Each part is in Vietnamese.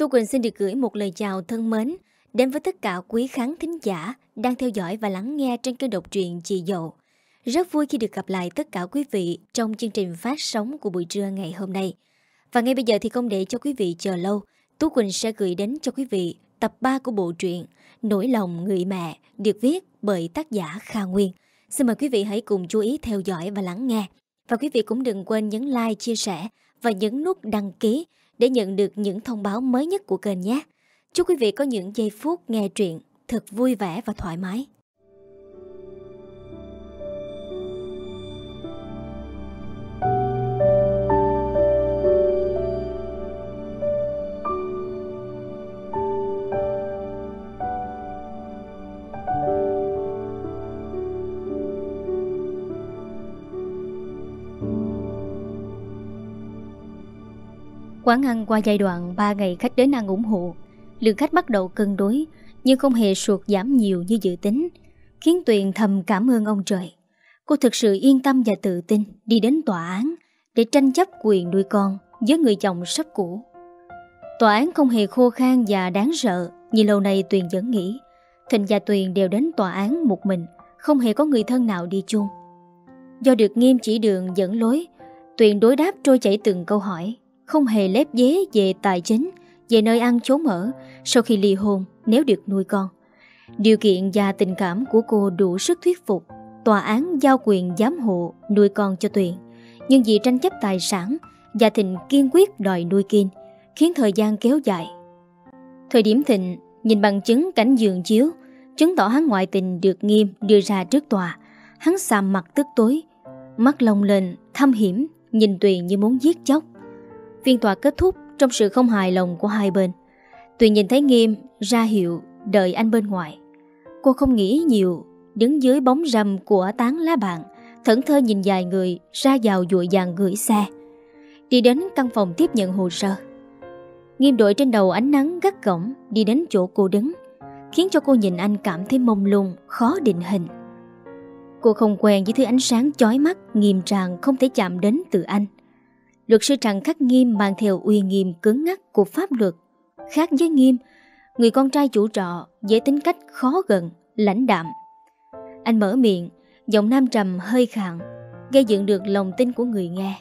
Tu Quỳnh xin được gửi một lời chào thân mến đến với tất cả quý khán thính giả đang theo dõi và lắng nghe trên kênh độc truyện Chị Dậu. Rất vui khi được gặp lại tất cả quý vị trong chương trình phát sóng của buổi trưa ngày hôm nay. Và ngay bây giờ thì không để cho quý vị chờ lâu, Tú Quỳnh sẽ gửi đến cho quý vị tập 3 của bộ truyện Nỗi lòng người mẹ được viết bởi tác giả Kha Nguyên. Xin mời quý vị hãy cùng chú ý theo dõi và lắng nghe. Và quý vị cũng đừng quên nhấn like, chia sẻ và nhấn nút đăng ký để nhận được những thông báo mới nhất của kênh nhé. Chúc quý vị có những giây phút nghe truyện thật vui vẻ và thoải mái. Quán ăn qua giai đoạn 3 ngày khách đến ăn ủng hộ, lượng khách bắt đầu cân đối nhưng không hề sụt giảm nhiều như dự tính, khiến Tuyền thầm cảm ơn ông trời. Cô thực sự yên tâm và tự tin đi đến tòa án để tranh chấp quyền nuôi con với người chồng sắp cũ. Tòa án không hề khô khan và đáng sợ như lâu nay Tuyền vẫn nghĩ. Thịnh và Tuyền đều đến tòa án một mình, không hề có người thân nào đi chung. Do được nghiêm chỉ đường dẫn lối, Tuyền đối đáp trôi chảy từng câu hỏi, không hề lép dế về tài chính, về nơi ăn chốn ở sau khi ly hôn nếu được nuôi con. Điều kiện và tình cảm của cô đủ sức thuyết phục tòa án giao quyền giám hộ nuôi con cho Tuyền. Nhưng vì tranh chấp tài sản, gia Thịnh kiên quyết đòi nuôi Kim, khiến thời gian kéo dài. Thời điểm Thịnh nhìn bằng chứng cảnh giường chiếu, chứng tỏ hắn ngoại tình được nghiêm đưa ra trước tòa. Hắn xàm mặt tức tối, mắt lông lên, thâm hiểm, nhìn Tuyền như muốn giết chóc. Phiên tòa kết thúc trong sự không hài lòng của hai bên. Tuyền nhìn thấy Nghiêm ra hiệu đợi anh bên ngoài. Cô không nghĩ nhiều, đứng dưới bóng râm của tán lá bạn, thẫn thơ nhìn dài người ra vào dụi dàng gửi xe. Đi đến căn phòng tiếp nhận hồ sơ. Nghiêm đội trên đầu ánh nắng gắt gỏng đi đến chỗ cô đứng, khiến cho cô nhìn anh cảm thấy mông lung, khó định hình. Cô không quen với thứ ánh sáng chói mắt, nghiêm tràng không thể chạm đến từ anh. Luật sư Trần Khắc Nghiêm mang theo uy nghiêm cứng ngắc của pháp luật. Khác với Nghiêm, người con trai chủ trọ dễ tính cách khó gần, lãnh đạm. Anh mở miệng, giọng nam trầm hơi khàn, gây dựng được lòng tin của người nghe.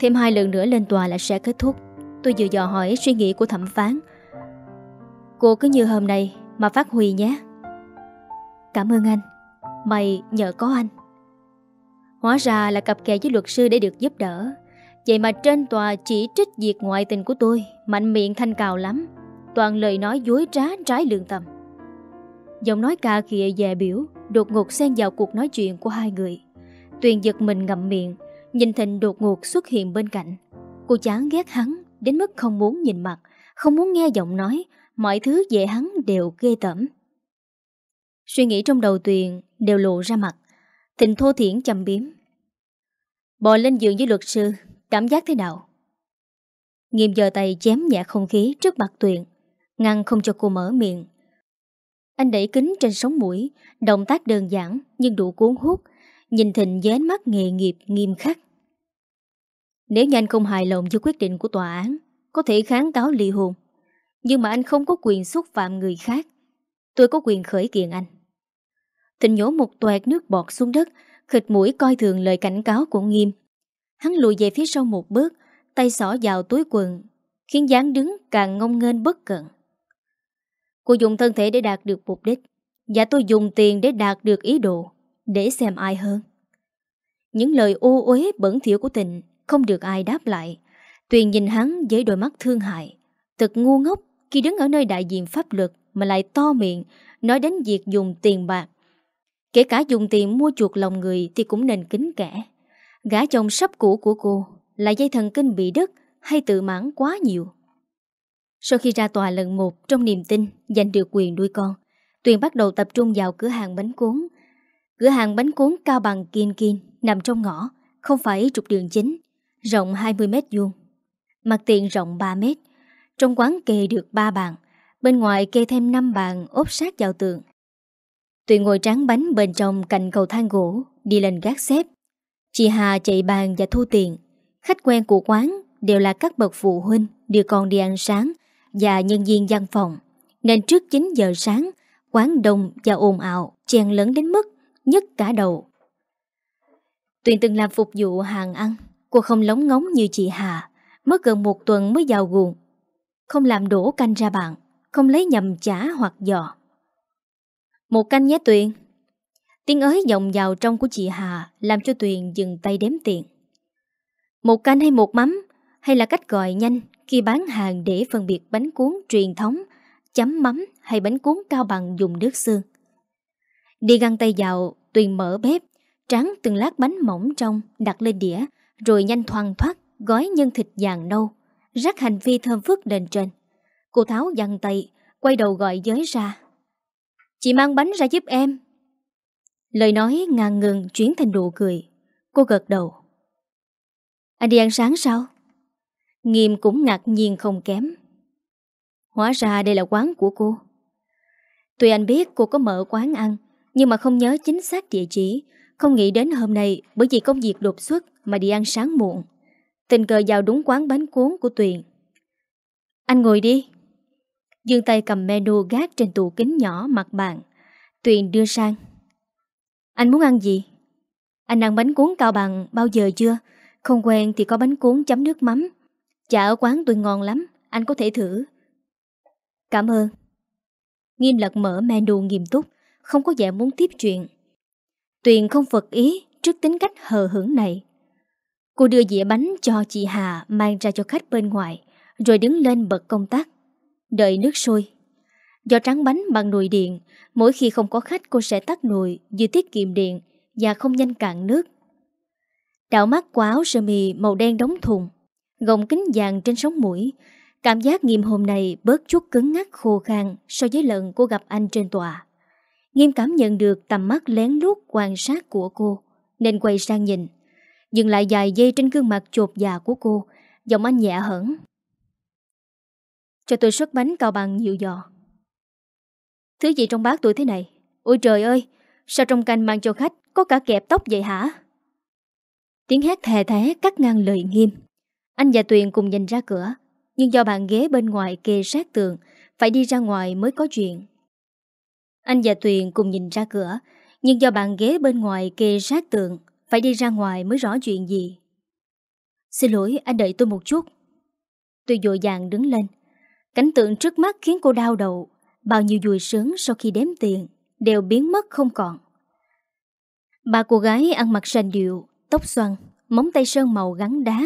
Thêm hai lần nữa lên tòa là sẽ kết thúc. Tôi vừa dò hỏi suy nghĩ của thẩm phán. Cô cứ như hôm nay mà phát huy nhé. Cảm ơn anh. Mày nhờ có anh. Hóa ra là cặp kè với luật sư để được giúp đỡ Vậy mà trên tòa chỉ trích việc ngoại tình của tôi Mạnh miệng thanh cào lắm Toàn lời nói dối trá trái lương tâm Giọng nói cà khịa dè biểu Đột ngột xen vào cuộc nói chuyện của hai người Tuyền giật mình ngậm miệng Nhìn Thịnh đột ngột xuất hiện bên cạnh Cô chán ghét hắn Đến mức không muốn nhìn mặt Không muốn nghe giọng nói Mọi thứ về hắn đều ghê tởm Suy nghĩ trong đầu Tuyền đều lộ ra mặt Tình thô thiển chầm biếm Bò lên giường với luật sư Cảm giác thế nào Nghiêm giờ tay chém nhẹ không khí trước mặt Tuyền Ngăn không cho cô mở miệng Anh đẩy kính trên sống mũi Động tác đơn giản Nhưng đủ cuốn hút Nhìn Thịnh với ánh mắt nghề nghiệp nghiêm khắc Nếu như anh không hài lòng với quyết định của tòa án Có thể kháng cáo ly hôn Nhưng mà anh không có quyền xúc phạm người khác Tôi có quyền khởi kiện anh Tình nhổ một toạt nước bọt xuống đất, khịt mũi coi thường lời cảnh cáo của Nghiêm. Hắn lùi về phía sau một bước, tay xỏ vào túi quần, khiến dáng đứng càng ngông nghênh bất cận. Cô dùng thân thể để đạt được mục đích, và tôi dùng tiền để đạt được ý đồ, để xem ai hơn. Những lời ô uế bẩn thỉu của tình không được ai đáp lại. Tuyền nhìn hắn với đôi mắt thương hại, thật ngu ngốc khi đứng ở nơi đại diện pháp luật mà lại to miệng nói đến việc dùng tiền bạc Kể cả dùng tiền mua chuột lòng người thì cũng nên kính kẻ. Gã chồng sắp cũ của cô là dây thần kinh bị đứt hay tự mãn quá nhiều. Sau khi ra tòa lần một trong niềm tin giành được quyền nuôi con, Tuyền bắt đầu tập trung vào cửa hàng bánh cuốn. Cửa hàng bánh cuốn cao bằng kiên kiên nằm trong ngõ, không phải trục đường chính, rộng 20 mét vuông. Mặt tiền rộng 3 mét, trong quán kê được 3 bàn, bên ngoài kê thêm 5 bàn ốp sát vào tường. Tuyền ngồi tráng bánh bên trong cạnh cầu thang gỗ, đi lên gác xếp. Chị Hà chạy bàn và thu tiền. Khách quen của quán đều là các bậc phụ huynh đưa con đi ăn sáng và nhân viên văn phòng. Nên trước 9 giờ sáng, quán đông và ồn ào, chen lớn đến mức nhất cả đầu. Tuyền từng làm phục vụ hàng ăn, cô không lóng ngóng như chị Hà, mất gần một tuần mới vào guồng. Không làm đổ canh ra bạn, không lấy nhầm chả hoặc giò. Một canh nhé Tuyền Tiếng ới dòng vào trong của chị Hà Làm cho Tuyền dừng tay đếm tiền Một canh hay một mắm Hay là cách gọi nhanh Khi bán hàng để phân biệt bánh cuốn truyền thống Chấm mắm hay bánh cuốn cao bằng dùng nước xương Đi găng tay vào Tuyền mở bếp Tráng từng lát bánh mỏng trong Đặt lên đĩa Rồi nhanh thoang thoát Gói nhân thịt vàng nâu Rắc hành phi thơm phức lên trên Cô Tháo găng tay Quay đầu gọi giới ra Chị mang bánh ra giúp em Lời nói ngang ngừng chuyển thành nụ cười Cô gật đầu Anh đi ăn sáng sao? Nghiêm cũng ngạc nhiên không kém Hóa ra đây là quán của cô Tuy anh biết cô có mở quán ăn Nhưng mà không nhớ chính xác địa chỉ Không nghĩ đến hôm nay Bởi vì công việc đột xuất mà đi ăn sáng muộn Tình cờ vào đúng quán bánh cuốn của Tuyền Anh ngồi đi Dương tay cầm menu gác trên tủ kính nhỏ mặt bàn Tuyền đưa sang Anh muốn ăn gì? Anh ăn bánh cuốn cao bằng bao giờ chưa? Không quen thì có bánh cuốn chấm nước mắm Chả ở quán tôi ngon lắm Anh có thể thử Cảm ơn Nghiêm lật mở menu nghiêm túc Không có vẻ muốn tiếp chuyện Tuyền không phật ý trước tính cách hờ hững này Cô đưa dĩa bánh cho chị Hà mang ra cho khách bên ngoài Rồi đứng lên bật công tắc đợi nước sôi. Do tráng bánh bằng nồi điện, mỗi khi không có khách cô sẽ tắt nồi vừa tiết kiệm điện và không nhanh cạn nước. Đảo mắt qua áo sơ mì màu đen đóng thùng, gọng kính vàng trên sống mũi, cảm giác nghiêm hôm này bớt chút cứng ngắc khô khan so với lần cô gặp anh trên tòa. Nghiêm cảm nhận được tầm mắt lén lút quan sát của cô, nên quay sang nhìn. Dừng lại vài giây trên gương mặt chột già dạ của cô, giọng anh nhẹ hẳn cho tôi xuất bánh cao bằng nhiều giò Thứ gì trong bát tôi thế này Ôi trời ơi Sao trong canh mang cho khách Có cả kẹp tóc vậy hả Tiếng hét thè thé cắt ngang lời nghiêm Anh và Tuyền cùng nhìn ra cửa Nhưng do bàn ghế bên ngoài kê sát tường Phải đi ra ngoài mới có chuyện Anh và Tuyền cùng nhìn ra cửa Nhưng do bàn ghế bên ngoài kê sát tường Phải đi ra ngoài mới rõ chuyện gì Xin lỗi anh đợi tôi một chút Tôi dội dàng đứng lên Cảnh tượng trước mắt khiến cô đau đầu. Bao nhiêu vui sướng sau khi đếm tiền đều biến mất không còn. Ba cô gái ăn mặc sành điệu, tóc xoăn, móng tay sơn màu gắn đá,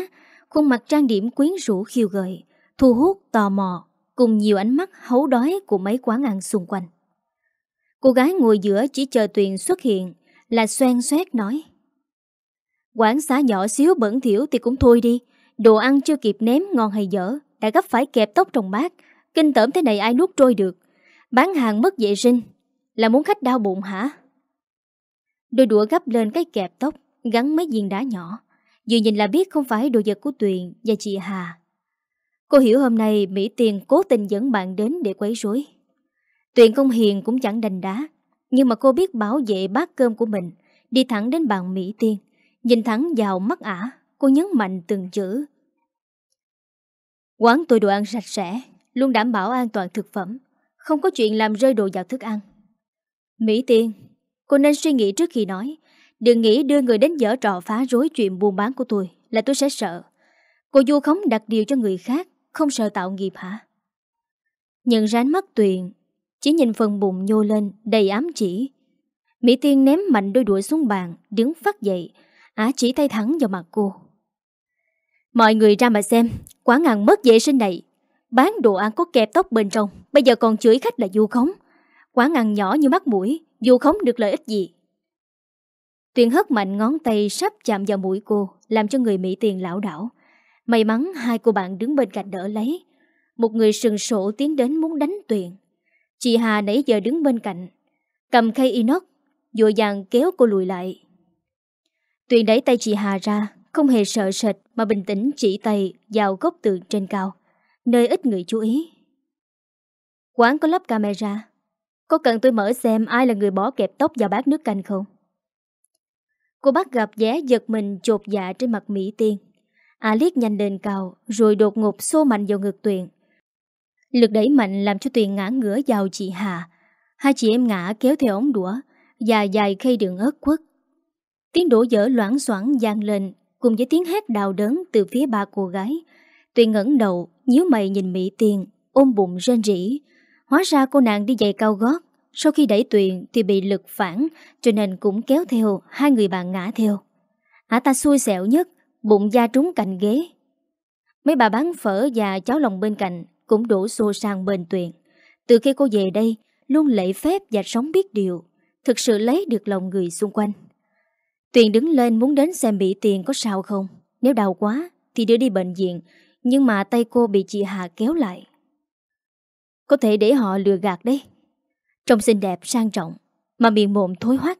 khuôn mặt trang điểm quyến rũ khiêu gợi, thu hút tò mò, cùng nhiều ánh mắt hấu đói của mấy quán ăn xung quanh. Cô gái ngồi giữa chỉ chờ Tuyền xuất hiện, là xoan xoét nói. Quán xá nhỏ xíu bẩn thiểu thì cũng thôi đi, đồ ăn chưa kịp ném ngon hay dở, đã gấp phải kẹp tóc trong mát. Kinh tởm thế này ai nuốt trôi được. Bán hàng mất vệ sinh. Là muốn khách đau bụng hả? Đôi đũa gấp lên cái kẹp tóc, gắn mấy viên đá nhỏ. Vừa nhìn là biết không phải đồ vật của Tuyền và chị Hà. Cô hiểu hôm nay Mỹ Tiền cố tình dẫn bạn đến để quấy rối. Tuyền không hiền cũng chẳng đành đá. Nhưng mà cô biết bảo vệ bát cơm của mình Đi thẳng đến bàn Mỹ Tiên Nhìn thẳng vào mắt ả Cô nhấn mạnh từng chữ Quán tôi đồ ăn sạch sẽ, luôn đảm bảo an toàn thực phẩm, không có chuyện làm rơi đồ vào thức ăn. Mỹ Tiên, cô nên suy nghĩ trước khi nói, đừng nghĩ đưa người đến dở trò phá rối chuyện buôn bán của tôi là tôi sẽ sợ. Cô du khống đặt điều cho người khác, không sợ tạo nghiệp hả? Nhận ra mắt Tuyền, chỉ nhìn phần bụng nhô lên đầy ám chỉ. Mỹ Tiên ném mạnh đôi đũa xuống bàn, đứng phát dậy, Á chỉ tay thẳng vào mặt cô. Mọi người ra mà xem, quá ngàn mất vệ sinh này. Bán đồ ăn có kẹp tóc bên trong, bây giờ còn chửi khách là du khống. Quá ngàn nhỏ như mắt mũi, du khống được lợi ích gì. Tuyền hất mạnh ngón tay sắp chạm vào mũi cô, làm cho người Mỹ tiền lão đảo. May mắn hai cô bạn đứng bên cạnh đỡ lấy. Một người sừng sổ tiến đến muốn đánh Tuyền. Chị Hà nãy giờ đứng bên cạnh, cầm khay inox, dội dàng kéo cô lùi lại. Tuyền đẩy tay chị Hà ra, không hề sợ sệt mà bình tĩnh chỉ tay vào gốc tường trên cao, nơi ít người chú ý. Quán có lắp camera. Có cần tôi mở xem ai là người bỏ kẹp tóc vào bát nước canh không? Cô bác gặp vé giật mình chột dạ trên mặt Mỹ Tiên. A à liếc nhanh lên cao rồi đột ngột xô mạnh vào ngực Tuyền. Lực đẩy mạnh làm cho Tuyền ngã ngửa vào chị Hà. Hai chị em ngã kéo theo ống đũa, và dài khay đường ớt quất. Tiếng đổ dở loãng xoảng gian lên cùng với tiếng hét đào đớn từ phía ba cô gái. Tuyền ngẩng đầu, nhíu mày nhìn Mỹ Tiền, ôm bụng rên rỉ. Hóa ra cô nàng đi giày cao gót, sau khi đẩy Tuyền thì bị lực phản, cho nên cũng kéo theo hai người bạn ngã theo. hả ta xui xẻo nhất, bụng da trúng cạnh ghế. Mấy bà bán phở và cháu lòng bên cạnh cũng đổ xô sang bên Tuyền. Từ khi cô về đây, luôn lễ phép và sống biết điều, thực sự lấy được lòng người xung quanh. Tuyền đứng lên muốn đến xem bị tiền có sao không Nếu đau quá thì đưa đi bệnh viện Nhưng mà tay cô bị chị Hà kéo lại Có thể để họ lừa gạt đấy Trông xinh đẹp sang trọng Mà miệng mồm thối hoắc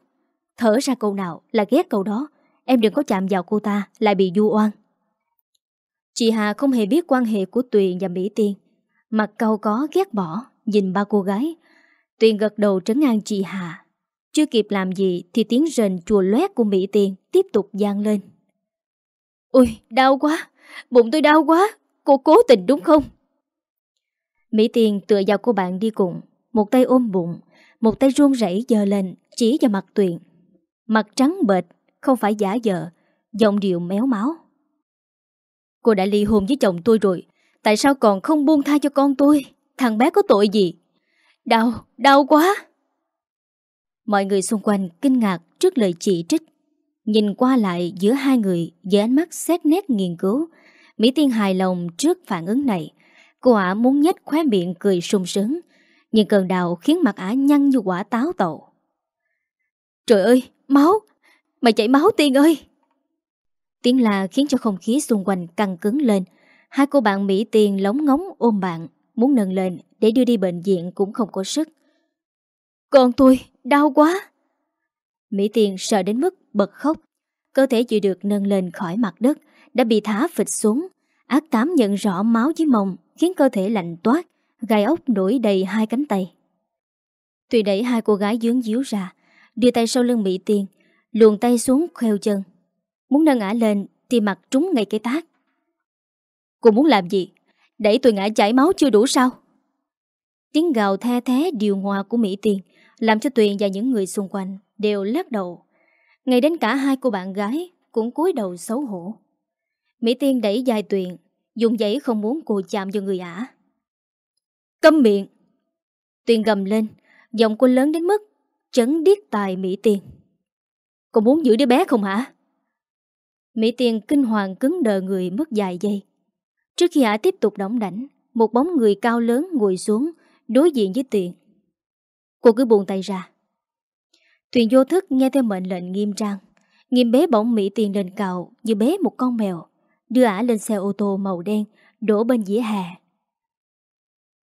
Thở ra câu nào là ghét câu đó Em đừng có chạm vào cô ta lại bị du oan Chị Hà không hề biết quan hệ của Tuyền và Mỹ Tiên Mặt cau có ghét bỏ Nhìn ba cô gái Tuyền gật đầu trấn an chị Hà chưa kịp làm gì thì tiếng rền chùa loét của Mỹ Tiền tiếp tục gian lên. Ôi, đau quá, bụng tôi đau quá, cô cố tình đúng không? Mỹ Tiền tựa vào cô bạn đi cùng, một tay ôm bụng, một tay run rẩy giơ lên, chỉ vào mặt Tuyền. Mặt trắng bệch, không phải giả vờ, giọng điệu méo máu. Cô đã ly hôn với chồng tôi rồi, tại sao còn không buông tha cho con tôi? Thằng bé có tội gì? Đau, đau quá! Mọi người xung quanh kinh ngạc trước lời chỉ trích. Nhìn qua lại giữa hai người với ánh mắt xét nét nghiên cứu, Mỹ Tiên hài lòng trước phản ứng này. Cô ả muốn nhếch khóe miệng cười sung sướng, nhưng cơn đào khiến mặt ả nhăn như quả táo tậu. Trời ơi, máu! Mày chảy máu Tiên ơi! Tiếng la khiến cho không khí xung quanh căng cứng lên. Hai cô bạn Mỹ Tiên lóng ngóng ôm bạn, muốn nâng lên để đưa đi bệnh viện cũng không có sức. Con tôi, đau quá. Mỹ Tiên sợ đến mức bật khóc. Cơ thể chỉ được nâng lên khỏi mặt đất, đã bị thả phịch xuống. Ác tám nhận rõ máu dưới mông, khiến cơ thể lạnh toát, gai ốc nổi đầy hai cánh tay. Tùy đẩy hai cô gái dướng díu ra, đưa tay sau lưng Mỹ Tiên, luồn tay xuống kheo chân. Muốn nâng ả lên thì mặt trúng ngay cái tác. Cô muốn làm gì? Đẩy tôi ngã chảy máu chưa đủ sao? Tiếng gào the thế điều hòa của Mỹ Tiên làm cho Tuyền và những người xung quanh Đều lắc đầu Ngay đến cả hai cô bạn gái Cũng cúi đầu xấu hổ Mỹ Tiên đẩy dài Tuyền Dùng giấy không muốn cô chạm vào người ả Câm miệng Tuyền gầm lên Giọng cô lớn đến mức Chấn điếc tài Mỹ Tiên Cô muốn giữ đứa bé không hả? Mỹ Tiên kinh hoàng cứng đờ người mất vài giây. Trước khi ả tiếp tục đóng đảnh, một bóng người cao lớn ngồi xuống đối diện với Tuyền. Cô cứ buông tay ra Tuyền vô thức nghe theo mệnh lệnh nghiêm trang Nghiêm bế bỏng Mỹ Tiền lên cầu Như bế một con mèo Đưa ả lên xe ô tô màu đen Đổ bên dĩa hè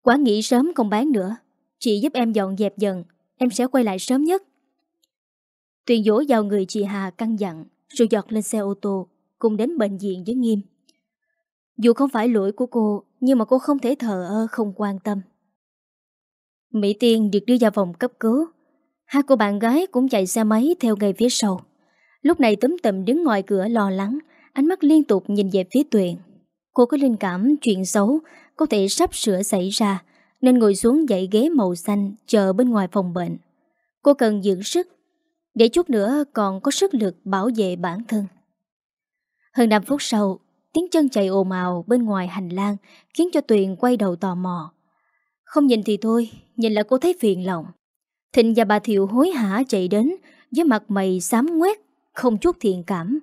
Quá nghĩ sớm không bán nữa Chị giúp em dọn dẹp dần Em sẽ quay lại sớm nhất Tuyền dỗ vào người chị Hà căng dặn Rồi giọt lên xe ô tô Cùng đến bệnh viện với Nghiêm Dù không phải lỗi của cô Nhưng mà cô không thể thờ ơ không quan tâm Mỹ Tiên được đưa vào phòng cấp cứu. Hai cô bạn gái cũng chạy xe máy theo ngay phía sau. Lúc này tấm tầm đứng ngoài cửa lo lắng, ánh mắt liên tục nhìn về phía Tuyền. Cô có linh cảm chuyện xấu có thể sắp sửa xảy ra, nên ngồi xuống dãy ghế màu xanh chờ bên ngoài phòng bệnh. Cô cần dưỡng sức, để chút nữa còn có sức lực bảo vệ bản thân. Hơn 5 phút sau, tiếng chân chạy ồn ào bên ngoài hành lang khiến cho Tuyền quay đầu tò mò. Không nhìn thì thôi, nhìn là cô thấy phiền lòng. Thịnh và bà Thiệu hối hả chạy đến, với mặt mày xám ngoét, không chút thiện cảm.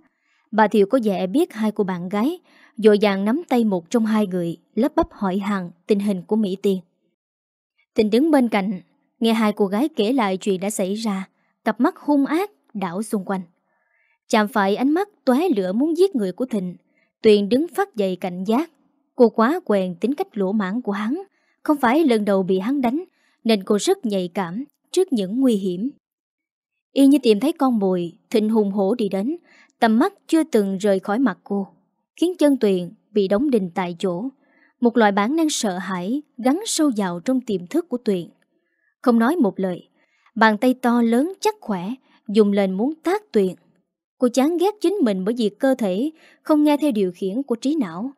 Bà Thiệu có vẻ biết hai cô bạn gái, dội dàng nắm tay một trong hai người, lấp bắp hỏi hàng tình hình của Mỹ Tiên. Thịnh đứng bên cạnh, nghe hai cô gái kể lại chuyện đã xảy ra, cặp mắt hung ác đảo xung quanh. Chạm phải ánh mắt tóe lửa muốn giết người của Thịnh, Tuyền đứng phát dậy cảnh giác. Cô quá quen tính cách lỗ mãn của hắn, không phải lần đầu bị hắn đánh, nên cô rất nhạy cảm trước những nguy hiểm. Y như tìm thấy con mồi, thịnh hùng hổ đi đến, tầm mắt chưa từng rời khỏi mặt cô, khiến chân tuyền bị đóng đinh tại chỗ. Một loại bản năng sợ hãi gắn sâu vào trong tiềm thức của tuyền. Không nói một lời, bàn tay to lớn chắc khỏe, dùng lên muốn tác tuyền. Cô chán ghét chính mình bởi vì cơ thể không nghe theo điều khiển của trí não.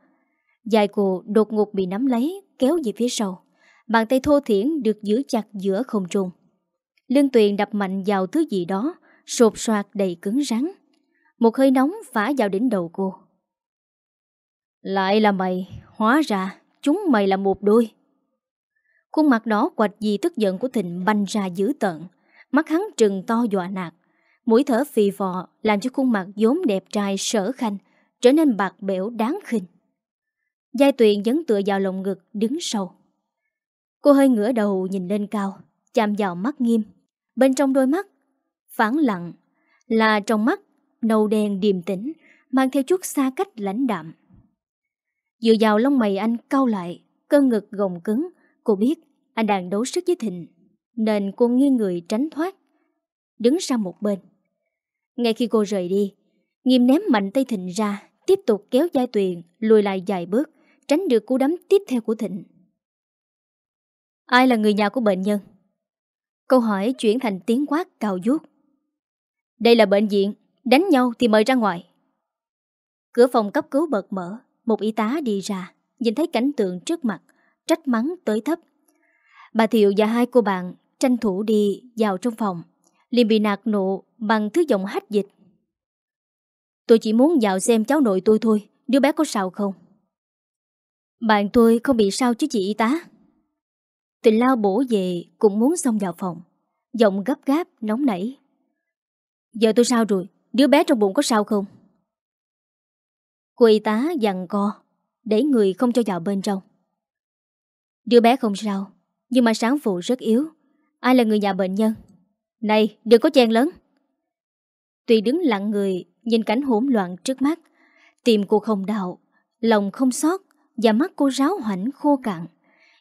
Dài cô đột ngột bị nắm lấy, kéo về phía sau. Bàn tay thô thiển được giữ chặt giữa không trung. Lương Tuyền đập mạnh vào thứ gì đó, sột soạt đầy cứng rắn. Một hơi nóng phá vào đỉnh đầu cô. Lại là mày, hóa ra chúng mày là một đôi. Khuôn mặt đó quạch gì tức giận của Thịnh banh ra dữ tợn. Mắt hắn trừng to dọa nạt. Mũi thở phì phò làm cho khuôn mặt vốn đẹp trai sở khanh trở nên bạc bẽo đáng khinh. Giai tuyền dấn tựa vào lồng ngực đứng sâu Cô hơi ngửa đầu nhìn lên cao Chạm vào mắt nghiêm Bên trong đôi mắt Phản lặng Là trong mắt Nâu đen điềm tĩnh Mang theo chút xa cách lãnh đạm Dựa vào lông mày anh cau lại Cơn ngực gồng cứng Cô biết anh đang đấu sức với Thịnh Nên cô nghiêng người tránh thoát Đứng sang một bên Ngay khi cô rời đi Nghiêm ném mạnh tay Thịnh ra Tiếp tục kéo Giai Tuyền lùi lại vài bước tránh được cú đấm tiếp theo của Thịnh. Ai là người nhà của bệnh nhân? Câu hỏi chuyển thành tiếng quát cào vuốt. Đây là bệnh viện, đánh nhau thì mời ra ngoài. Cửa phòng cấp cứu bật mở, một y tá đi ra, nhìn thấy cảnh tượng trước mặt, trách mắng tới thấp. Bà Thiệu và hai cô bạn tranh thủ đi vào trong phòng, liền bị nạt nộ bằng thứ giọng hách dịch. Tôi chỉ muốn vào xem cháu nội tôi thôi, đứa bé có sao không? Bạn tôi không bị sao chứ chị y tá Tình lao bổ về Cũng muốn xông vào phòng Giọng gấp gáp, nóng nảy Giờ tôi sao rồi Đứa bé trong bụng có sao không Cô y tá dằn co Để người không cho vào bên trong Đứa bé không sao Nhưng mà sáng phụ rất yếu Ai là người nhà bệnh nhân Này đừng có chen lớn Tuy đứng lặng người Nhìn cảnh hỗn loạn trước mắt tìm cô không đạo Lòng không sót và mắt cô ráo hoảnh khô cạn.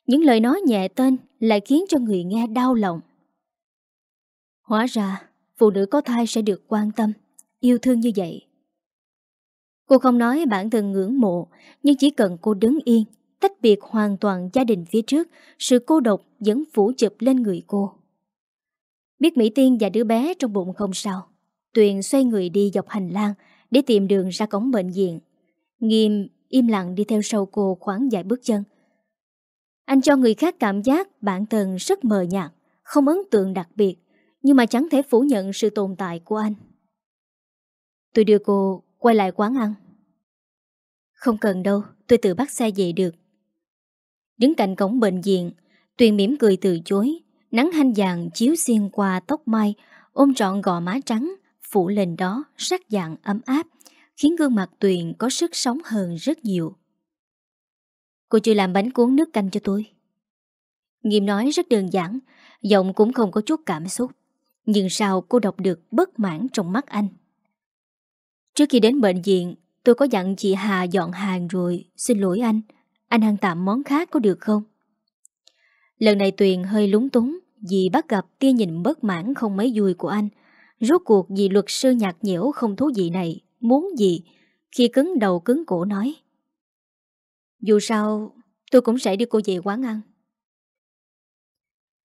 Những lời nói nhẹ tên lại khiến cho người nghe đau lòng. Hóa ra, phụ nữ có thai sẽ được quan tâm, yêu thương như vậy. Cô không nói bản thân ngưỡng mộ, nhưng chỉ cần cô đứng yên, tách biệt hoàn toàn gia đình phía trước, sự cô độc vẫn phủ chụp lên người cô. Biết Mỹ Tiên và đứa bé trong bụng không sao, Tuyền xoay người đi dọc hành lang để tìm đường ra cổng bệnh viện. Nghiêm im lặng đi theo sau cô khoảng vài bước chân. Anh cho người khác cảm giác bản thân rất mờ nhạt, không ấn tượng đặc biệt, nhưng mà chẳng thể phủ nhận sự tồn tại của anh. Tôi đưa cô quay lại quán ăn. Không cần đâu, tôi tự bắt xe về được. Đứng cạnh cổng bệnh viện, Tuyền mỉm cười từ chối, nắng hanh vàng chiếu xuyên qua tóc mai, ôm trọn gò má trắng, phủ lên đó sắc dạng ấm áp khiến gương mặt Tuyền có sức sống hơn rất nhiều. Cô chưa làm bánh cuốn nước canh cho tôi. Nghiêm nói rất đơn giản, giọng cũng không có chút cảm xúc. Nhưng sao cô đọc được bất mãn trong mắt anh? Trước khi đến bệnh viện, tôi có dặn chị Hà dọn hàng rồi, xin lỗi anh. Anh ăn tạm món khác có được không? Lần này Tuyền hơi lúng túng vì bắt gặp tia nhìn bất mãn không mấy vui của anh. Rốt cuộc vì luật sư nhạt nhẽo không thú vị này muốn gì khi cứng đầu cứng cổ nói. Dù sao, tôi cũng sẽ đưa cô về quán ăn.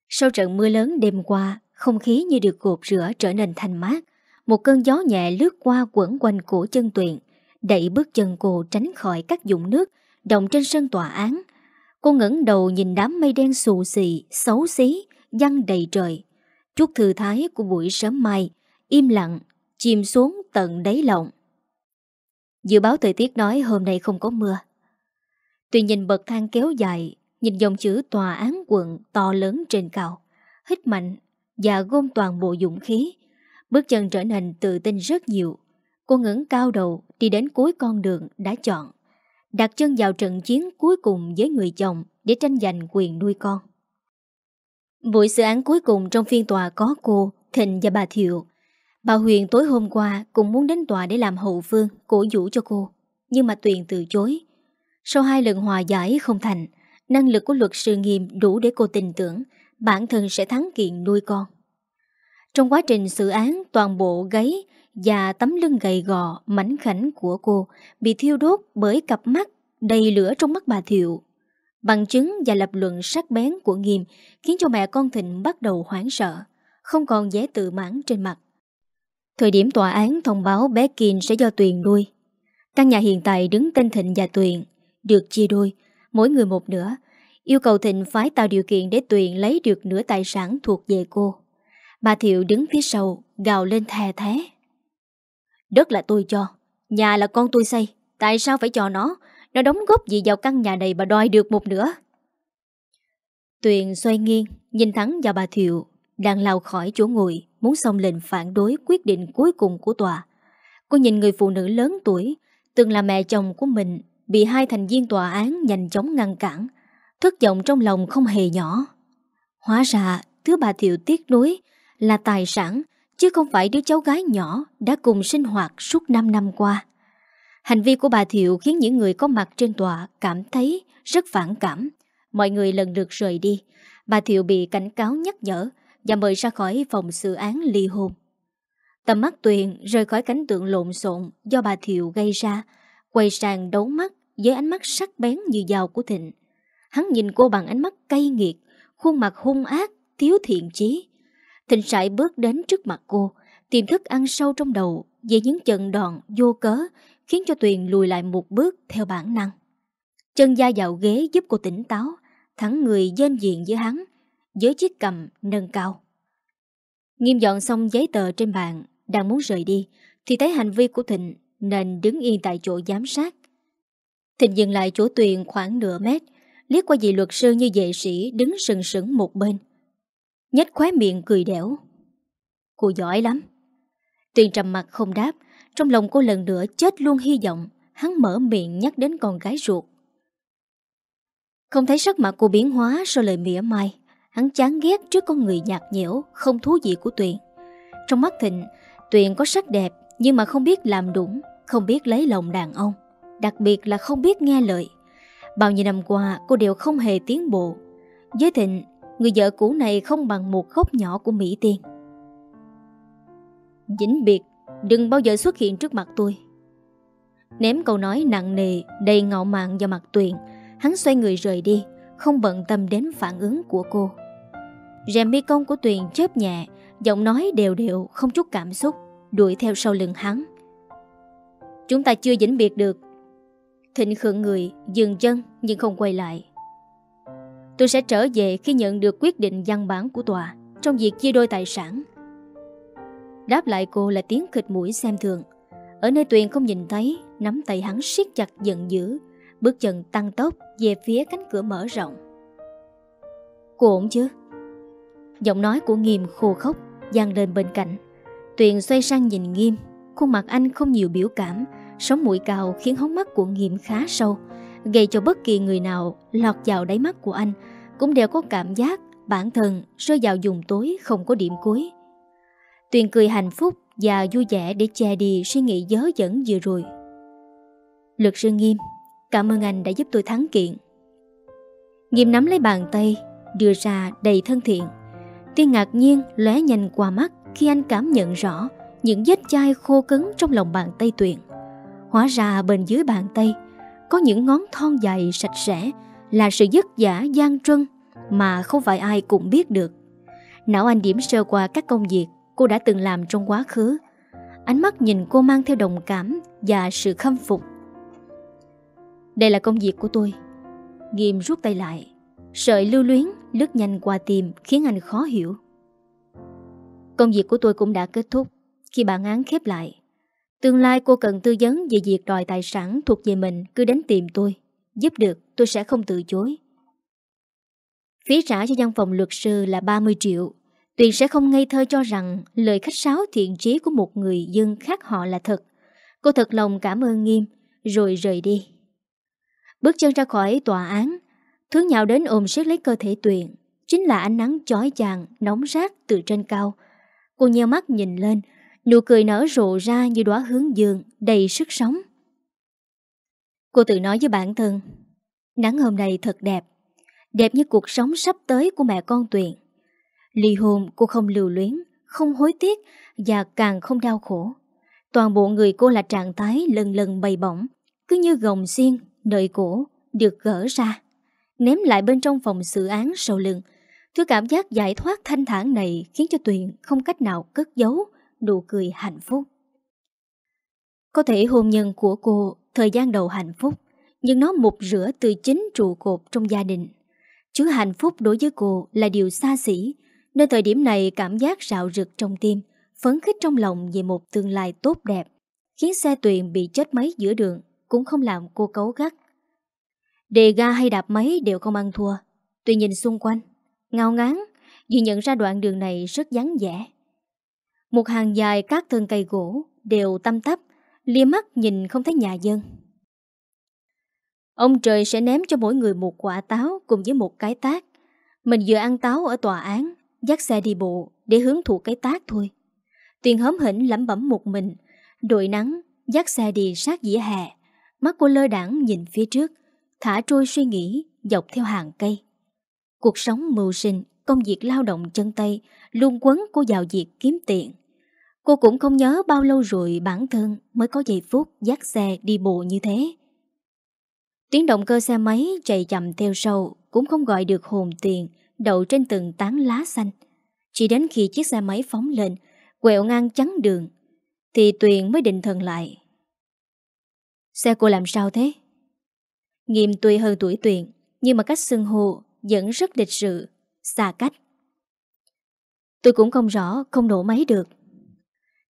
Sau trận mưa lớn đêm qua, không khí như được gột rửa trở nên thanh mát. Một cơn gió nhẹ lướt qua quẩn quanh cổ chân tuyền, đẩy bước chân cô tránh khỏi các dụng nước đồng trên sân tòa án. Cô ngẩng đầu nhìn đám mây đen xù xì, xấu xí, văng đầy trời. Chút thư thái của buổi sớm mai, im lặng, chìm xuống tận đáy lòng. Dự báo thời tiết nói hôm nay không có mưa. Tuy nhìn bậc thang kéo dài, nhìn dòng chữ tòa án quận to lớn trên cao, hít mạnh và gom toàn bộ dũng khí. Bước chân trở nên tự tin rất nhiều. Cô ngẩng cao đầu đi đến cuối con đường đã chọn. Đặt chân vào trận chiến cuối cùng với người chồng để tranh giành quyền nuôi con. Buổi xử án cuối cùng trong phiên tòa có cô, Thịnh và bà Thiệu. Bà Huyền tối hôm qua cũng muốn đến tòa để làm hậu vương, cổ vũ cho cô, nhưng mà Tuyền từ chối. Sau hai lần hòa giải không thành, năng lực của luật sư nghiêm đủ để cô tin tưởng bản thân sẽ thắng kiện nuôi con. Trong quá trình xử án, toàn bộ gáy và tấm lưng gầy gò, mảnh khảnh của cô bị thiêu đốt bởi cặp mắt đầy lửa trong mắt bà Thiệu. Bằng chứng và lập luận sắc bén của Nghiêm khiến cho mẹ con Thịnh bắt đầu hoảng sợ, không còn vẻ tự mãn trên mặt. Thời điểm tòa án thông báo bé Kiên sẽ do Tuyền nuôi. Căn nhà hiện tại đứng tên Thịnh và Tuyền, được chia đôi, mỗi người một nửa. Yêu cầu Thịnh phái tạo điều kiện để Tuyền lấy được nửa tài sản thuộc về cô. Bà Thiệu đứng phía sau, gào lên thè thế. Đất là tôi cho, nhà là con tôi xây, tại sao phải cho nó? Nó đóng góp gì vào căn nhà này bà đòi được một nửa? Tuyền xoay nghiêng, nhìn thẳng vào bà Thiệu, đang lao khỏi chỗ ngồi muốn xong lệnh phản đối quyết định cuối cùng của tòa. Cô nhìn người phụ nữ lớn tuổi, từng là mẹ chồng của mình, bị hai thành viên tòa án nhanh chóng ngăn cản. Thất vọng trong lòng không hề nhỏ. Hóa ra, thứ bà Thiệu tiếc nuối là tài sản, chứ không phải đứa cháu gái nhỏ đã cùng sinh hoạt suốt 5 năm qua. Hành vi của bà Thiệu khiến những người có mặt trên tòa cảm thấy rất phản cảm. Mọi người lần lượt rời đi. Bà Thiệu bị cảnh cáo nhắc nhở và mời ra khỏi phòng xử án ly hôn. Tầm mắt Tuyền rời khỏi cảnh tượng lộn xộn do bà Thiệu gây ra, quay sang đấu mắt với ánh mắt sắc bén như dao của Thịnh. Hắn nhìn cô bằng ánh mắt cay nghiệt, khuôn mặt hung ác, thiếu thiện chí. Thịnh sải bước đến trước mặt cô, tiềm thức ăn sâu trong đầu về những trận đòn vô cớ khiến cho Tuyền lùi lại một bước theo bản năng. Chân da dạo ghế giúp cô tỉnh táo, thẳng người dên diện với hắn, với chiếc cầm nâng cao. Nghiêm dọn xong giấy tờ trên bàn, đang muốn rời đi, thì thấy hành vi của Thịnh nên đứng yên tại chỗ giám sát. Thịnh dừng lại chỗ Tuyền khoảng nửa mét, liếc qua vị luật sư như vệ sĩ đứng sừng sững một bên. Nhách khóe miệng cười đẻo. Cô giỏi lắm. Tuyền trầm mặt không đáp, trong lòng cô lần nữa chết luôn hy vọng, hắn mở miệng nhắc đến con gái ruột. Không thấy sắc mặt cô biến hóa sau lời mỉa mai, Hắn chán ghét trước con người nhạt nhẽo, không thú vị của Tuyền. Trong mắt Thịnh, Tuyền có sắc đẹp nhưng mà không biết làm đúng, không biết lấy lòng đàn ông, đặc biệt là không biết nghe lời. Bao nhiêu năm qua cô đều không hề tiến bộ. Với Thịnh, người vợ cũ này không bằng một góc nhỏ của Mỹ Tiên. Dĩnh biệt, đừng bao giờ xuất hiện trước mặt tôi. Ném câu nói nặng nề, đầy ngạo mạn vào mặt Tuyền, hắn xoay người rời đi, không bận tâm đến phản ứng của cô. Rèm mi công của Tuyền chớp nhẹ Giọng nói đều đều không chút cảm xúc Đuổi theo sau lưng hắn Chúng ta chưa dính biệt được Thịnh khượng người Dừng chân nhưng không quay lại Tôi sẽ trở về khi nhận được quyết định văn bản của tòa Trong việc chia đôi tài sản Đáp lại cô là tiếng khịt mũi xem thường Ở nơi Tuyền không nhìn thấy Nắm tay hắn siết chặt giận dữ Bước chân tăng tốc Về phía cánh cửa mở rộng Cô ổn chứ? Giọng nói của Nghiêm khô khốc Giang lên bên cạnh Tuyền xoay sang nhìn Nghiêm Khuôn mặt anh không nhiều biểu cảm Sống mũi cao khiến hóng mắt của Nghiêm khá sâu Gây cho bất kỳ người nào lọt vào đáy mắt của anh Cũng đều có cảm giác bản thân rơi vào dùng tối không có điểm cuối Tuyền cười hạnh phúc và vui vẻ để che đi suy nghĩ dớ dẫn vừa rồi Luật sư Nghiêm Cảm ơn anh đã giúp tôi thắng kiện Nghiêm nắm lấy bàn tay Đưa ra đầy thân thiện Tiên ngạc nhiên lóe nhanh qua mắt khi anh cảm nhận rõ những vết chai khô cứng trong lòng bàn tay Tuyền. Hóa ra bên dưới bàn tay có những ngón thon dài sạch sẽ là sự dứt giả gian trân mà không phải ai cũng biết được. Não anh điểm sơ qua các công việc cô đã từng làm trong quá khứ. Ánh mắt nhìn cô mang theo đồng cảm và sự khâm phục. Đây là công việc của tôi. Nghiêm rút tay lại. Sợi lưu luyến lướt nhanh qua tim khiến anh khó hiểu. Công việc của tôi cũng đã kết thúc khi bản án khép lại. Tương lai cô cần tư vấn về việc đòi tài sản thuộc về mình cứ đến tìm tôi. Giúp được tôi sẽ không từ chối. Phí trả cho văn phòng luật sư là 30 triệu. Tuyền sẽ không ngây thơ cho rằng lời khách sáo thiện trí của một người dân khác họ là thật. Cô thật lòng cảm ơn nghiêm, rồi rời đi. Bước chân ra khỏi tòa án, Thứ nhào đến ôm siết lấy cơ thể Tuyền Chính là ánh nắng chói chàng Nóng rát từ trên cao Cô nheo mắt nhìn lên Nụ cười nở rộ ra như đóa hướng dương Đầy sức sống Cô tự nói với bản thân Nắng hôm nay thật đẹp Đẹp như cuộc sống sắp tới của mẹ con Tuyền Ly hôn cô không lưu luyến Không hối tiếc Và càng không đau khổ Toàn bộ người cô là trạng thái lần lần bay bổng Cứ như gồng xiên Nơi cổ được gỡ ra ném lại bên trong phòng xử án sau lưng. Thứ cảm giác giải thoát thanh thản này khiến cho Tuyền không cách nào cất giấu nụ cười hạnh phúc. Có thể hôn nhân của cô thời gian đầu hạnh phúc, nhưng nó mục rửa từ chính trụ cột trong gia đình. Chứ hạnh phúc đối với cô là điều xa xỉ, nên thời điểm này cảm giác rạo rực trong tim, phấn khích trong lòng về một tương lai tốt đẹp, khiến xe Tuyền bị chết máy giữa đường cũng không làm cô cấu gắt Đề ga hay đạp máy đều không ăn thua Tuy nhìn xung quanh Ngao ngán Dì nhận ra đoạn đường này rất vắng vẻ Một hàng dài các thân cây gỗ Đều tăm tắp Lia mắt nhìn không thấy nhà dân Ông trời sẽ ném cho mỗi người một quả táo Cùng với một cái tác Mình vừa ăn táo ở tòa án Dắt xe đi bộ để hướng thụ cái tác thôi Tuyền hóm hỉnh lẩm bẩm một mình Đội nắng Dắt xe đi sát dĩa hè Mắt cô lơ đảng nhìn phía trước thả trôi suy nghĩ dọc theo hàng cây. Cuộc sống mưu sinh, công việc lao động chân tay luôn quấn cô vào việc kiếm tiền. Cô cũng không nhớ bao lâu rồi bản thân mới có giây phút dắt xe đi bộ như thế. Tiếng động cơ xe máy chạy chậm theo sâu cũng không gọi được hồn tiền đậu trên từng tán lá xanh. Chỉ đến khi chiếc xe máy phóng lên, quẹo ngang chắn đường, thì Tuyền mới định thần lại. Xe cô làm sao thế? Nghiêm tuy hơn tuổi tuyền, nhưng mà cách xưng hồ vẫn rất địch sự, xa cách. Tôi cũng không rõ, không nổ máy được.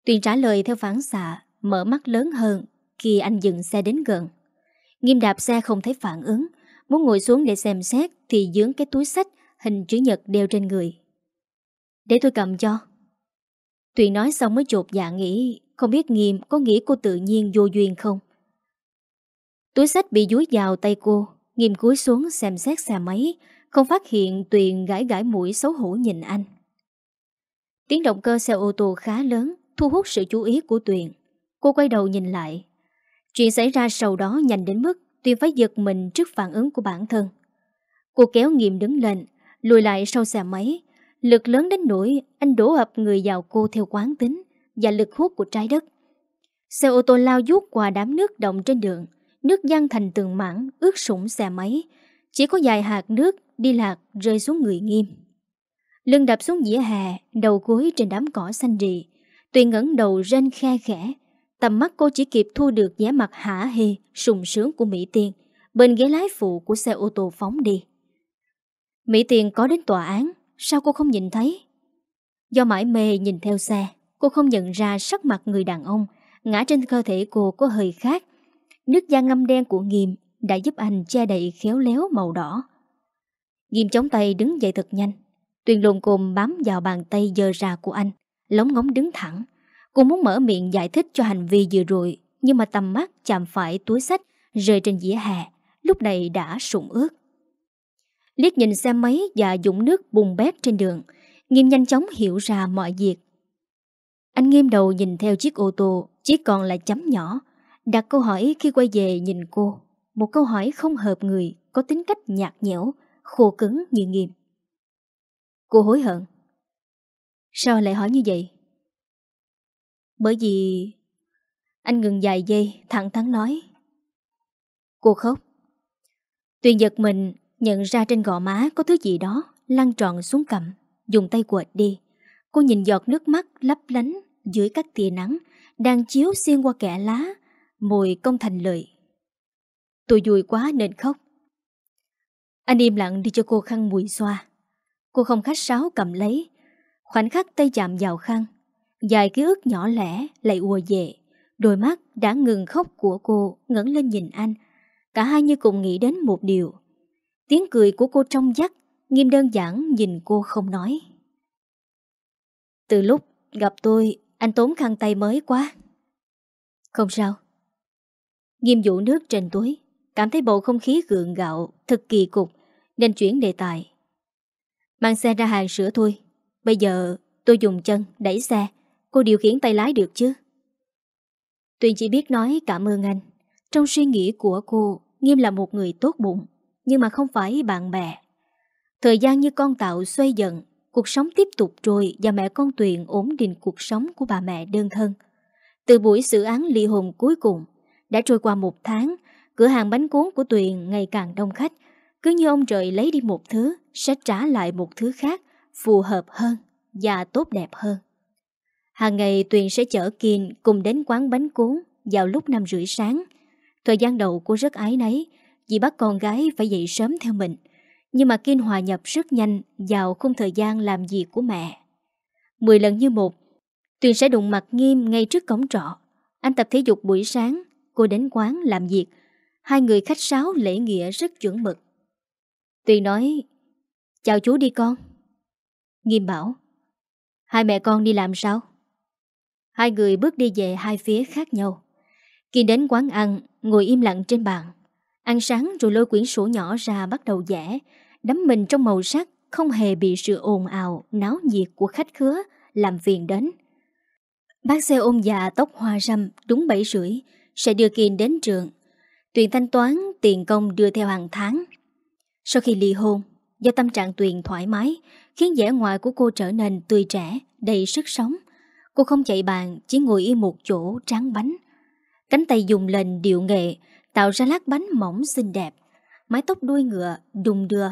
Tuyền trả lời theo phản xạ, mở mắt lớn hơn khi anh dừng xe đến gần. Nghiêm đạp xe không thấy phản ứng, muốn ngồi xuống để xem xét thì dướng cái túi sách hình chữ nhật đeo trên người. Để tôi cầm cho. Tuyền nói xong mới chột dạ nghĩ, không biết Nghiêm có nghĩ cô tự nhiên vô duyên không? Túi sách bị dúi vào tay cô, nghiêm cúi xuống xem xét xe máy, không phát hiện Tuyền gãi gãi mũi xấu hổ nhìn anh. Tiếng động cơ xe ô tô khá lớn, thu hút sự chú ý của Tuyền. Cô quay đầu nhìn lại. Chuyện xảy ra sau đó nhanh đến mức Tuyền phải giật mình trước phản ứng của bản thân. Cô kéo nghiêm đứng lên, lùi lại sau xe máy. Lực lớn đến nỗi anh đổ ập người vào cô theo quán tính và lực hút của trái đất. Xe ô tô lao vút qua đám nước động trên đường, Nước giăng thành từng mảng ướt sũng xe máy Chỉ có vài hạt nước đi lạc rơi xuống người nghiêm Lưng đập xuống dĩa hè Đầu gối trên đám cỏ xanh rì Tuyền ngẩng đầu rên khe khẽ Tầm mắt cô chỉ kịp thu được vẻ mặt hả hê Sùng sướng của Mỹ Tiên Bên ghế lái phụ của xe ô tô phóng đi Mỹ Tiên có đến tòa án Sao cô không nhìn thấy Do mãi mê nhìn theo xe Cô không nhận ra sắc mặt người đàn ông Ngã trên cơ thể cô có hơi khác Nước da ngâm đen của Nghiêm đã giúp anh che đậy khéo léo màu đỏ. Nghiêm chống tay đứng dậy thật nhanh. Tuyền lồn cồm bám vào bàn tay dơ ra của anh, lóng ngóng đứng thẳng. Cô muốn mở miệng giải thích cho hành vi vừa rồi, nhưng mà tầm mắt chạm phải túi sách rơi trên dĩa hè, lúc này đã sụn ướt. Liếc nhìn xe máy và dũng nước bùng bét trên đường, Nghiêm nhanh chóng hiểu ra mọi việc. Anh nghiêm đầu nhìn theo chiếc ô tô, chỉ còn là chấm nhỏ, đặt câu hỏi khi quay về nhìn cô. Một câu hỏi không hợp người, có tính cách nhạt nhẽo, khô cứng như nghiêm. Cô hối hận. Sao lại hỏi như vậy? Bởi vì... Anh ngừng dài giây, thẳng thắn nói. Cô khóc. Tuyền giật mình, nhận ra trên gò má có thứ gì đó, lăn tròn xuống cằm, dùng tay quệt đi. Cô nhìn giọt nước mắt lấp lánh dưới các tia nắng, đang chiếu xuyên qua kẻ lá, Mùi công thành lời, Tôi vui quá nên khóc Anh im lặng đi cho cô khăn mùi xoa Cô không khách sáo cầm lấy Khoảnh khắc tay chạm vào khăn Dài ký ức nhỏ lẻ lại ùa về Đôi mắt đã ngừng khóc của cô ngẩng lên nhìn anh Cả hai như cùng nghĩ đến một điều Tiếng cười của cô trong vắt Nghiêm đơn giản nhìn cô không nói Từ lúc gặp tôi Anh tốn khăn tay mới quá Không sao Nghiêm vũ nước trên túi Cảm thấy bộ không khí gượng gạo Thật kỳ cục Nên chuyển đề tài Mang xe ra hàng sữa thôi Bây giờ tôi dùng chân đẩy xe Cô điều khiển tay lái được chứ Tuyền chỉ biết nói cảm ơn anh Trong suy nghĩ của cô Nghiêm là một người tốt bụng Nhưng mà không phải bạn bè Thời gian như con tạo xoay dần Cuộc sống tiếp tục trôi Và mẹ con Tuyền ổn định cuộc sống của bà mẹ đơn thân Từ buổi xử án ly hôn cuối cùng đã trôi qua một tháng, cửa hàng bánh cuốn của Tuyền ngày càng đông khách. Cứ như ông trời lấy đi một thứ, sẽ trả lại một thứ khác, phù hợp hơn và tốt đẹp hơn. Hàng ngày Tuyền sẽ chở Kiên cùng đến quán bánh cuốn vào lúc 5 rưỡi sáng. Thời gian đầu cô rất ái nấy, vì bắt con gái phải dậy sớm theo mình. Nhưng mà Kiên hòa nhập rất nhanh vào khung thời gian làm việc của mẹ. Mười lần như một, Tuyền sẽ đụng mặt nghiêm ngay trước cổng trọ. Anh tập thể dục buổi sáng, cô đến quán làm việc. Hai người khách sáo lễ nghĩa rất chuẩn mực. Tuy nói, chào chú đi con. Nghiêm bảo, hai mẹ con đi làm sao? Hai người bước đi về hai phía khác nhau. Khi đến quán ăn, ngồi im lặng trên bàn. Ăn sáng rồi lôi quyển sổ nhỏ ra bắt đầu vẽ, đắm mình trong màu sắc, không hề bị sự ồn ào, náo nhiệt của khách khứa làm phiền đến. Bác xe ôm già tóc hoa râm đúng bảy rưỡi sẽ đưa Kiên đến trường. Tuyền thanh toán tiền công đưa theo hàng tháng. Sau khi ly hôn, do tâm trạng Tuyền thoải mái, khiến vẻ ngoài của cô trở nên tươi trẻ, đầy sức sống. Cô không chạy bàn, chỉ ngồi yên một chỗ tráng bánh. Cánh tay dùng lên điệu nghệ, tạo ra lát bánh mỏng xinh đẹp. Mái tóc đuôi ngựa, đùng đưa,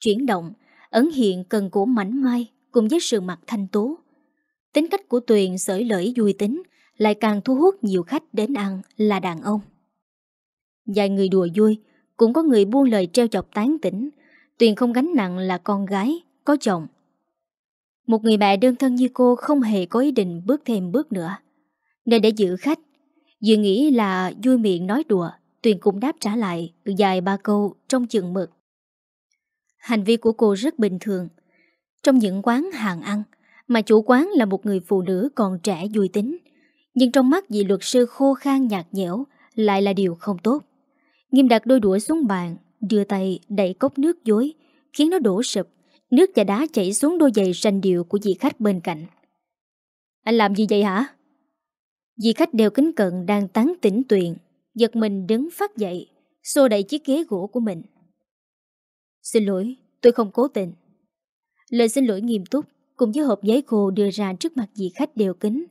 chuyển động, ẩn hiện cần cổ mảnh mai cùng với sự mặt thanh tú. Tính cách của Tuyền sởi lởi vui tính, lại càng thu hút nhiều khách đến ăn là đàn ông. Dài người đùa vui, cũng có người buông lời treo chọc tán tỉnh, Tuyền không gánh nặng là con gái, có chồng. Một người mẹ đơn thân như cô không hề có ý định bước thêm bước nữa. Nên để giữ khách, Dì nghĩ là vui miệng nói đùa, Tuyền cũng đáp trả lại dài ba câu trong chừng mực. Hành vi của cô rất bình thường. Trong những quán hàng ăn, mà chủ quán là một người phụ nữ còn trẻ vui tính, nhưng trong mắt vị luật sư khô khan nhạt nhẽo lại là điều không tốt. Nghiêm đặt đôi đũa xuống bàn, đưa tay đẩy cốc nước dối, khiến nó đổ sụp, nước và đá chảy xuống đôi giày sành điệu của vị khách bên cạnh. Anh làm gì vậy hả? Vị khách đeo kính cận đang tán tỉnh tuyền, giật mình đứng phát dậy, xô đẩy chiếc ghế gỗ của mình. Xin lỗi, tôi không cố tình. Lời xin lỗi nghiêm túc cùng với hộp giấy khô đưa ra trước mặt vị khách đeo kính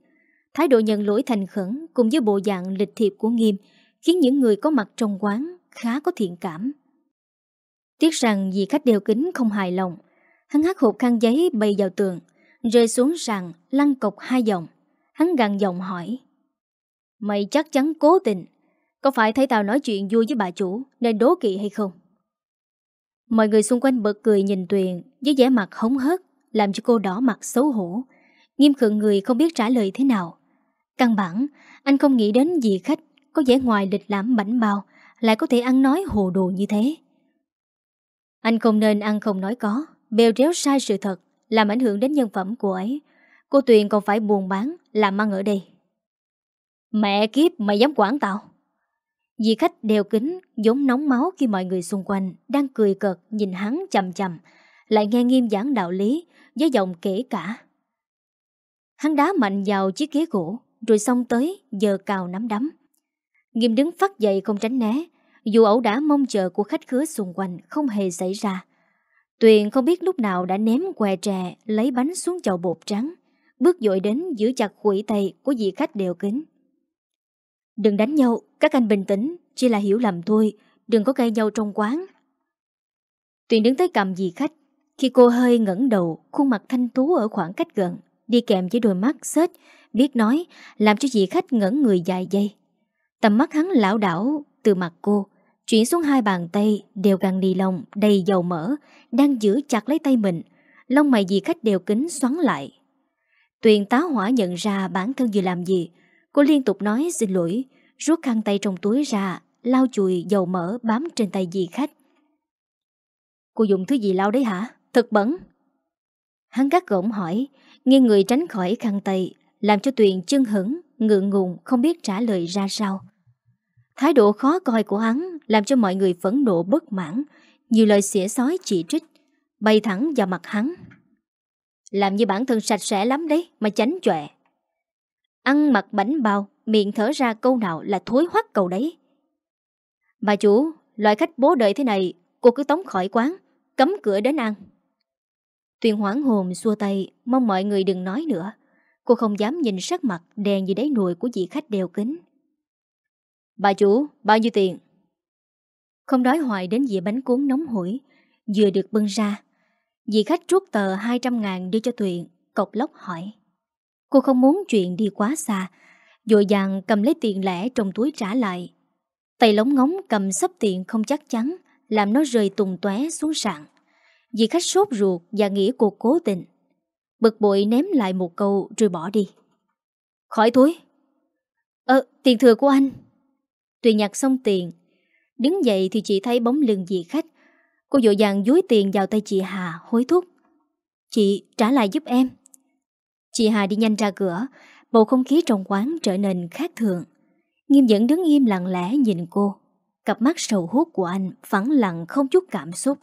Thái độ nhận lỗi thành khẩn cùng với bộ dạng lịch thiệp của Nghiêm khiến những người có mặt trong quán khá có thiện cảm. Tiếc rằng vì khách đều kính không hài lòng, hắn hát hộp khăn giấy bay vào tường, rơi xuống sàn, lăn cọc hai dòng. Hắn gằn giọng hỏi. Mày chắc chắn cố tình, có phải thấy tao nói chuyện vui với bà chủ nên đố kỵ hay không? Mọi người xung quanh bật cười nhìn Tuyền với vẻ mặt hống hớt, làm cho cô đỏ mặt xấu hổ. Nghiêm khượng người không biết trả lời thế nào. Căn bản, anh không nghĩ đến vị khách có vẻ ngoài lịch lãm bảnh bao lại có thể ăn nói hồ đồ như thế. Anh không nên ăn không nói có, bèo réo sai sự thật, làm ảnh hưởng đến nhân phẩm của ấy. Cô Tuyền còn phải buồn bán, làm ăn ở đây. Mẹ kiếp, mày dám quản tao. Vì khách đều kính, giống nóng máu khi mọi người xung quanh đang cười cợt nhìn hắn chầm chầm, lại nghe nghiêm giảng đạo lý với giọng kể cả. Hắn đá mạnh vào chiếc ghế gỗ, rồi xong tới giờ cào nắm đấm. Nghiêm đứng phát dậy không tránh né, dù ẩu đã mong chờ của khách khứa xung quanh không hề xảy ra. Tuyền không biết lúc nào đã ném què trà lấy bánh xuống chậu bột trắng, bước dội đến giữ chặt khuỷu tay của vị khách đều kính. Đừng đánh nhau, các anh bình tĩnh, chỉ là hiểu lầm thôi, đừng có gây nhau trong quán. Tuyền đứng tới cầm vị khách, khi cô hơi ngẩng đầu, khuôn mặt thanh tú ở khoảng cách gần, đi kèm với đôi mắt xếch liếc nói, làm cho dì khách ngẩn người dài dây Tầm mắt hắn lão đảo từ mặt cô, chuyển xuống hai bàn tay đều găng ni lông đầy dầu mỡ, đang giữ chặt lấy tay mình. Lông mày dì khách đều kính xoắn lại. Tuyền táo hỏa nhận ra bản thân vừa làm gì. Cô liên tục nói xin lỗi, rút khăn tay trong túi ra, lau chùi dầu mỡ bám trên tay dì khách. Cô dùng thứ gì lau đấy hả? Thật bẩn. Hắn gắt gỗng hỏi, nghiêng người tránh khỏi khăn tay, làm cho Tuyền chân hững Ngượng ngùng không biết trả lời ra sao Thái độ khó coi của hắn Làm cho mọi người phẫn nộ bất mãn Nhiều lời xỉa sói chỉ trích Bay thẳng vào mặt hắn Làm như bản thân sạch sẽ lắm đấy Mà tránh chọe Ăn mặc bánh bao Miệng thở ra câu nào là thối hoắc cầu đấy Bà chủ Loại khách bố đợi thế này Cô cứ tống khỏi quán Cấm cửa đến ăn Tuyền hoảng hồn xua tay Mong mọi người đừng nói nữa Cô không dám nhìn sắc mặt đèn như đáy nồi của vị khách đeo kính. Bà chủ, bao nhiêu tiền? Không đói hoài đến dĩa bánh cuốn nóng hổi, vừa được bưng ra. Vị khách trút tờ 200 ngàn đưa cho Tuyền, cộc lóc hỏi. Cô không muốn chuyện đi quá xa, dội dàng cầm lấy tiền lẻ trong túi trả lại. Tay lóng ngóng cầm sắp tiền không chắc chắn, làm nó rơi tùng tóe xuống sàn. Vị khách sốt ruột và nghĩ cô cố tình. Bực bội ném lại một câu rồi bỏ đi Khỏi túi Ơ ờ, tiền thừa của anh Tùy nhặt xong tiền Đứng dậy thì chị thấy bóng lưng dị khách Cô dội dàng dối tiền vào tay chị Hà hối thúc Chị trả lại giúp em Chị Hà đi nhanh ra cửa Bầu không khí trong quán trở nên khác thường Nghiêm dẫn đứng im lặng lẽ nhìn cô Cặp mắt sầu hút của anh Phẳng lặng không chút cảm xúc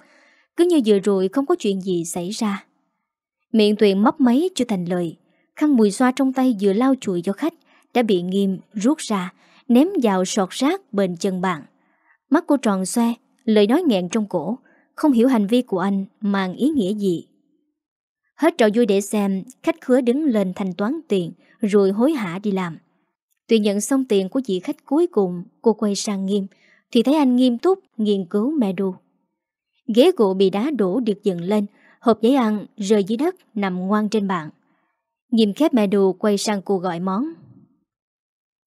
Cứ như vừa rồi không có chuyện gì xảy ra Miệng Tuyền mấp máy chưa thành lời Khăn mùi xoa trong tay vừa lau chùi cho khách Đã bị nghiêm rút ra Ném vào sọt rác bên chân bạn Mắt cô tròn xoe Lời nói nghẹn trong cổ Không hiểu hành vi của anh mang ý nghĩa gì Hết trò vui để xem Khách khứa đứng lên thanh toán tiền Rồi hối hả đi làm Tuyền nhận xong tiền của vị khách cuối cùng Cô quay sang nghiêm Thì thấy anh nghiêm túc nghiên cứu mẹ đù Ghế gỗ bị đá đổ được dựng lên hộp giấy ăn rơi dưới đất nằm ngoan trên bàn. Nghiêm khép mẹ đù quay sang cô gọi món.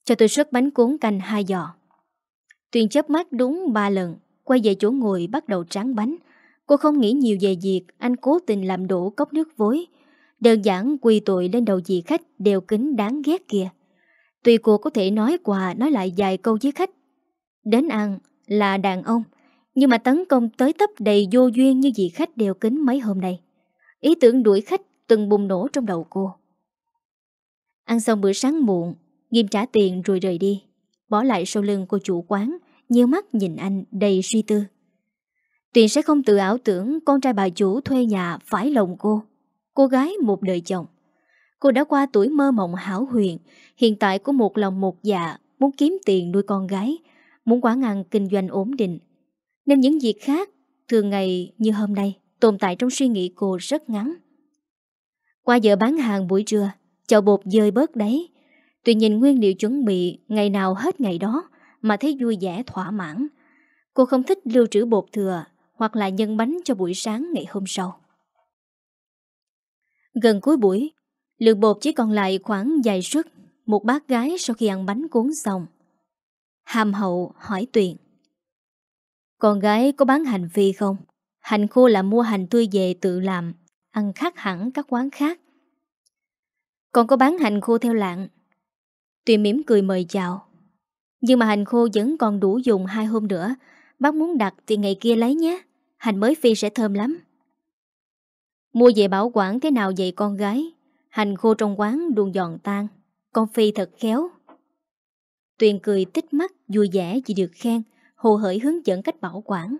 Cho tôi xuất bánh cuốn canh hai giò. Tuyền chớp mắt đúng ba lần, quay về chỗ ngồi bắt đầu tráng bánh. Cô không nghĩ nhiều về việc anh cố tình làm đổ cốc nước vối. Đơn giản quy tội lên đầu dì khách đều kính đáng ghét kìa. Tuy cô có thể nói quà nói lại vài câu với khách. Đến ăn là đàn ông, nhưng mà tấn công tới tấp đầy vô duyên như vị khách đeo kính mấy hôm nay. Ý tưởng đuổi khách từng bùng nổ trong đầu cô. Ăn xong bữa sáng muộn, Nghiêm trả tiền rồi rời đi. Bỏ lại sau lưng cô chủ quán, nhiều mắt nhìn anh đầy suy tư. Tuyền sẽ không tự ảo tưởng con trai bà chủ thuê nhà phải lòng cô. Cô gái một đời chồng. Cô đã qua tuổi mơ mộng hảo huyền, hiện tại có một lòng một dạ, muốn kiếm tiền nuôi con gái, muốn quả ngăn kinh doanh ổn định, nên những việc khác thường ngày như hôm nay tồn tại trong suy nghĩ cô rất ngắn. Qua giờ bán hàng buổi trưa, chậu bột dơi bớt đấy. Tuy nhìn nguyên liệu chuẩn bị ngày nào hết ngày đó mà thấy vui vẻ thỏa mãn. Cô không thích lưu trữ bột thừa hoặc là nhân bánh cho buổi sáng ngày hôm sau. Gần cuối buổi, lượng bột chỉ còn lại khoảng dài suất một bác gái sau khi ăn bánh cuốn xong. Hàm hậu hỏi Tuyền. Con gái có bán hành phi không? Hành khô là mua hành tươi về tự làm, ăn khác hẳn các quán khác. Con có bán hành khô theo lạng. Tuyền mỉm cười mời chào. Nhưng mà hành khô vẫn còn đủ dùng hai hôm nữa. Bác muốn đặt thì ngày kia lấy nhé. Hành mới phi sẽ thơm lắm. Mua về bảo quản thế nào vậy con gái? Hành khô trong quán đun giòn tan. Con phi thật khéo. Tuyền cười tích mắt vui vẻ vì được khen. Hồ Hởi hướng dẫn cách bảo quản.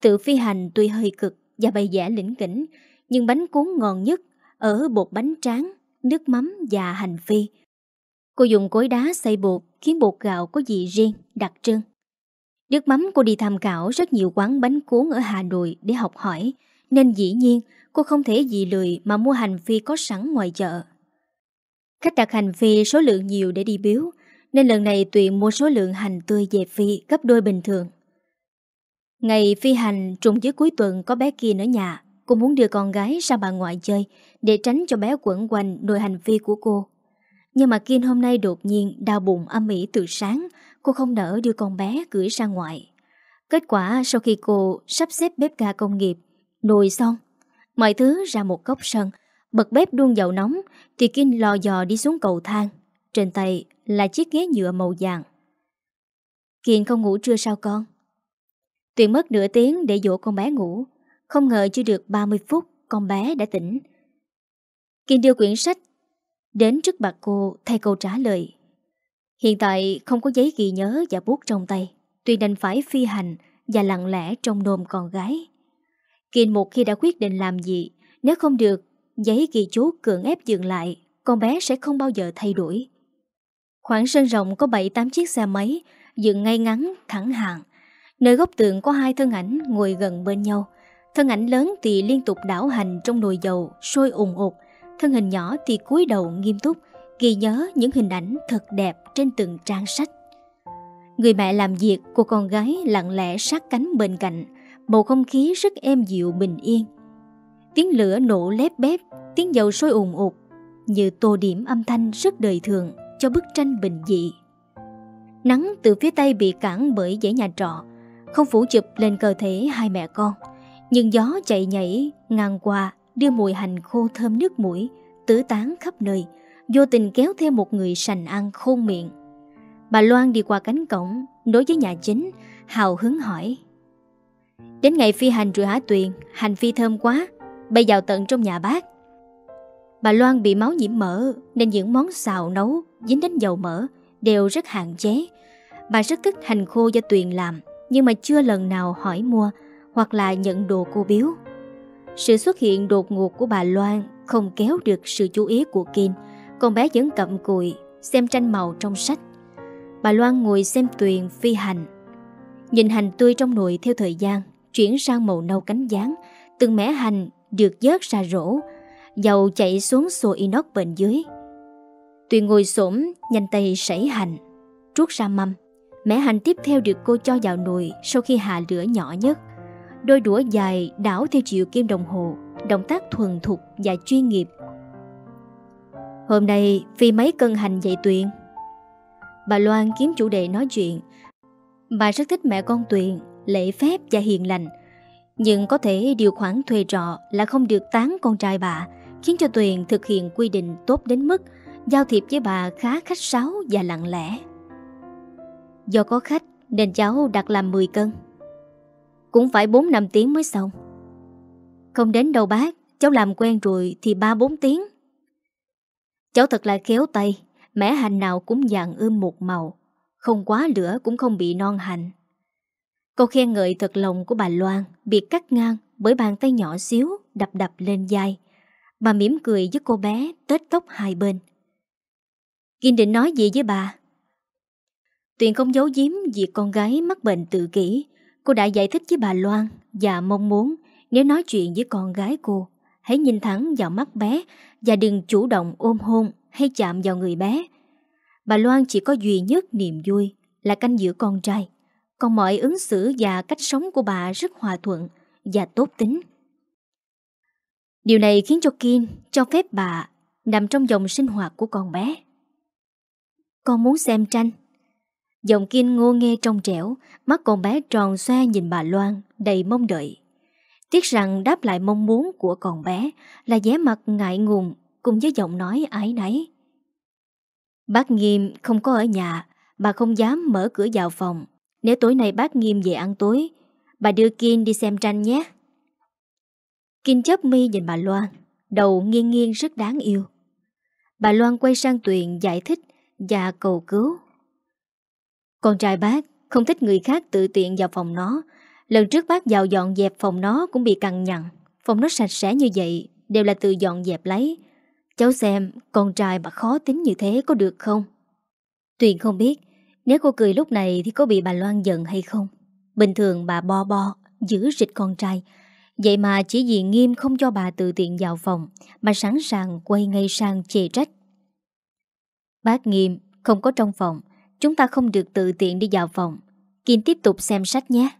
Tự phi hành tuy hơi cực và bày vẽ lĩnh kỉnh, nhưng bánh cuốn ngon nhất ở bột bánh tráng, nước mắm và hành phi. Cô dùng cối đá xây bột khiến bột gạo có vị riêng, đặc trưng. Nước mắm cô đi tham khảo rất nhiều quán bánh cuốn ở Hà Nội để học hỏi, nên dĩ nhiên cô không thể gì lười mà mua hành phi có sẵn ngoài chợ. Khách đặt hành phi số lượng nhiều để đi biếu, nên lần này Tuyền mua số lượng hành tươi về phi gấp đôi bình thường. Ngày phi hành trùng dưới cuối tuần có bé kia ở nhà, cô muốn đưa con gái ra bà ngoại chơi để tránh cho bé quẩn quanh nội hành vi của cô. Nhưng mà Kim hôm nay đột nhiên đau bụng âm ỉ từ sáng, cô không nỡ đưa con bé gửi ra ngoại. Kết quả sau khi cô sắp xếp bếp ga công nghiệp, nồi xong, mọi thứ ra một góc sân, bật bếp đun dầu nóng thì Kim lò dò đi xuống cầu thang. Trên tay là chiếc ghế nhựa màu vàng. Kiên không ngủ trưa sao con? Tuyền mất nửa tiếng để dỗ con bé ngủ, không ngờ chưa được 30 phút con bé đã tỉnh. Kiên đưa quyển sách đến trước mặt cô thay câu trả lời. Hiện tại không có giấy ghi nhớ và bút trong tay, Tuyền đành phải phi hành và lặng lẽ trong nôm con gái. Kiên một khi đã quyết định làm gì, nếu không được, giấy ghi chú cưỡng ép dừng lại, con bé sẽ không bao giờ thay đổi. Khoảng sân rộng có 7-8 chiếc xe máy dựng ngay ngắn, thẳng hàng. Nơi góc tường có hai thân ảnh ngồi gần bên nhau. Thân ảnh lớn thì liên tục đảo hành trong nồi dầu, sôi ủng ụt. Thân hình nhỏ thì cúi đầu nghiêm túc, ghi nhớ những hình ảnh thật đẹp trên từng trang sách. Người mẹ làm việc, của con gái lặng lẽ sát cánh bên cạnh, bầu không khí rất êm dịu bình yên. Tiếng lửa nổ lép bép, tiếng dầu sôi ủng ụt, như tô điểm âm thanh rất đời thường cho bức tranh bình dị. Nắng từ phía tây bị cản bởi dãy nhà trọ, không phủ chụp lên cơ thể hai mẹ con. Nhưng gió chạy nhảy ngang qua đưa mùi hành khô thơm nước mũi, tứ tán khắp nơi, vô tình kéo theo một người sành ăn khôn miệng. Bà Loan đi qua cánh cổng, đối với nhà chính, hào hứng hỏi. Đến ngày phi hành rồi hả Tuyền, hành phi thơm quá, bay vào tận trong nhà bác. Bà Loan bị máu nhiễm mỡ nên những món xào nấu dính đến dầu mỡ đều rất hạn chế. Bà rất thích hành khô do Tuyền làm nhưng mà chưa lần nào hỏi mua hoặc là nhận đồ cô biếu. Sự xuất hiện đột ngột của bà Loan không kéo được sự chú ý của Kim, con bé vẫn cầm cùi xem tranh màu trong sách. Bà Loan ngồi xem Tuyền phi hành. Nhìn hành tươi trong nồi theo thời gian, chuyển sang màu nâu cánh gián, từng mẻ hành được dớt ra rổ, dầu chạy xuống xô inox bên dưới. Tuyền ngồi xổm, nhanh tay sảy hành, trút ra mâm. Mẹ hành tiếp theo được cô cho vào nồi sau khi hạ lửa nhỏ nhất. Đôi đũa dài đảo theo chiều kim đồng hồ, động tác thuần thục và chuyên nghiệp. Hôm nay, vì mấy cân hành dạy Tuyền? Bà Loan kiếm chủ đề nói chuyện. Bà rất thích mẹ con Tuyền, lễ phép và hiền lành. Nhưng có thể điều khoản thuê trọ là không được tán con trai bà khiến cho Tuyền thực hiện quy định tốt đến mức giao thiệp với bà khá khách sáo và lặng lẽ. Do có khách nên cháu đặt làm 10 cân. Cũng phải 4 năm tiếng mới xong. Không đến đâu bác, cháu làm quen rồi thì 3-4 tiếng. Cháu thật là khéo tay, mẻ hành nào cũng dạng ươm một màu, không quá lửa cũng không bị non hành. Câu khen ngợi thật lòng của bà Loan bị cắt ngang bởi bàn tay nhỏ xíu đập đập lên vai Bà mỉm cười với cô bé tết tóc hai bên. Kiên định nói gì với bà? Tuyền không giấu giếm việc con gái mắc bệnh tự kỷ. Cô đã giải thích với bà Loan và mong muốn nếu nói chuyện với con gái cô, hãy nhìn thẳng vào mắt bé và đừng chủ động ôm hôn hay chạm vào người bé. Bà Loan chỉ có duy nhất niềm vui là canh giữa con trai. Còn mọi ứng xử và cách sống của bà rất hòa thuận và tốt tính. Điều này khiến cho Kim cho phép bà nằm trong dòng sinh hoạt của con bé. Con muốn xem tranh. Dòng Kim ngô nghe trong trẻo, mắt con bé tròn xoe nhìn bà Loan, đầy mong đợi. Tiếc rằng đáp lại mong muốn của con bé là vẻ mặt ngại ngùng cùng với giọng nói ái nấy. Bác Nghiêm không có ở nhà, bà không dám mở cửa vào phòng. Nếu tối nay bác Nghiêm về ăn tối, bà đưa Kim đi xem tranh nhé. Kinh chớp mi nhìn bà Loan, đầu nghiêng nghiêng rất đáng yêu. Bà Loan quay sang Tuyền giải thích và cầu cứu. Con trai bác không thích người khác tự tiện vào phòng nó. Lần trước bác vào dọn dẹp phòng nó cũng bị cằn nhằn. Phòng nó sạch sẽ như vậy đều là tự dọn dẹp lấy. Cháu xem con trai mà khó tính như thế có được không? Tuyền không biết nếu cô cười lúc này thì có bị bà Loan giận hay không. Bình thường bà bo bo, giữ rịch con trai Vậy mà chỉ vì Nghiêm không cho bà tự tiện vào phòng mà sẵn sàng quay ngay sang chê trách. Bác Nghiêm không có trong phòng, chúng ta không được tự tiện đi vào phòng. Kim tiếp tục xem sách nhé.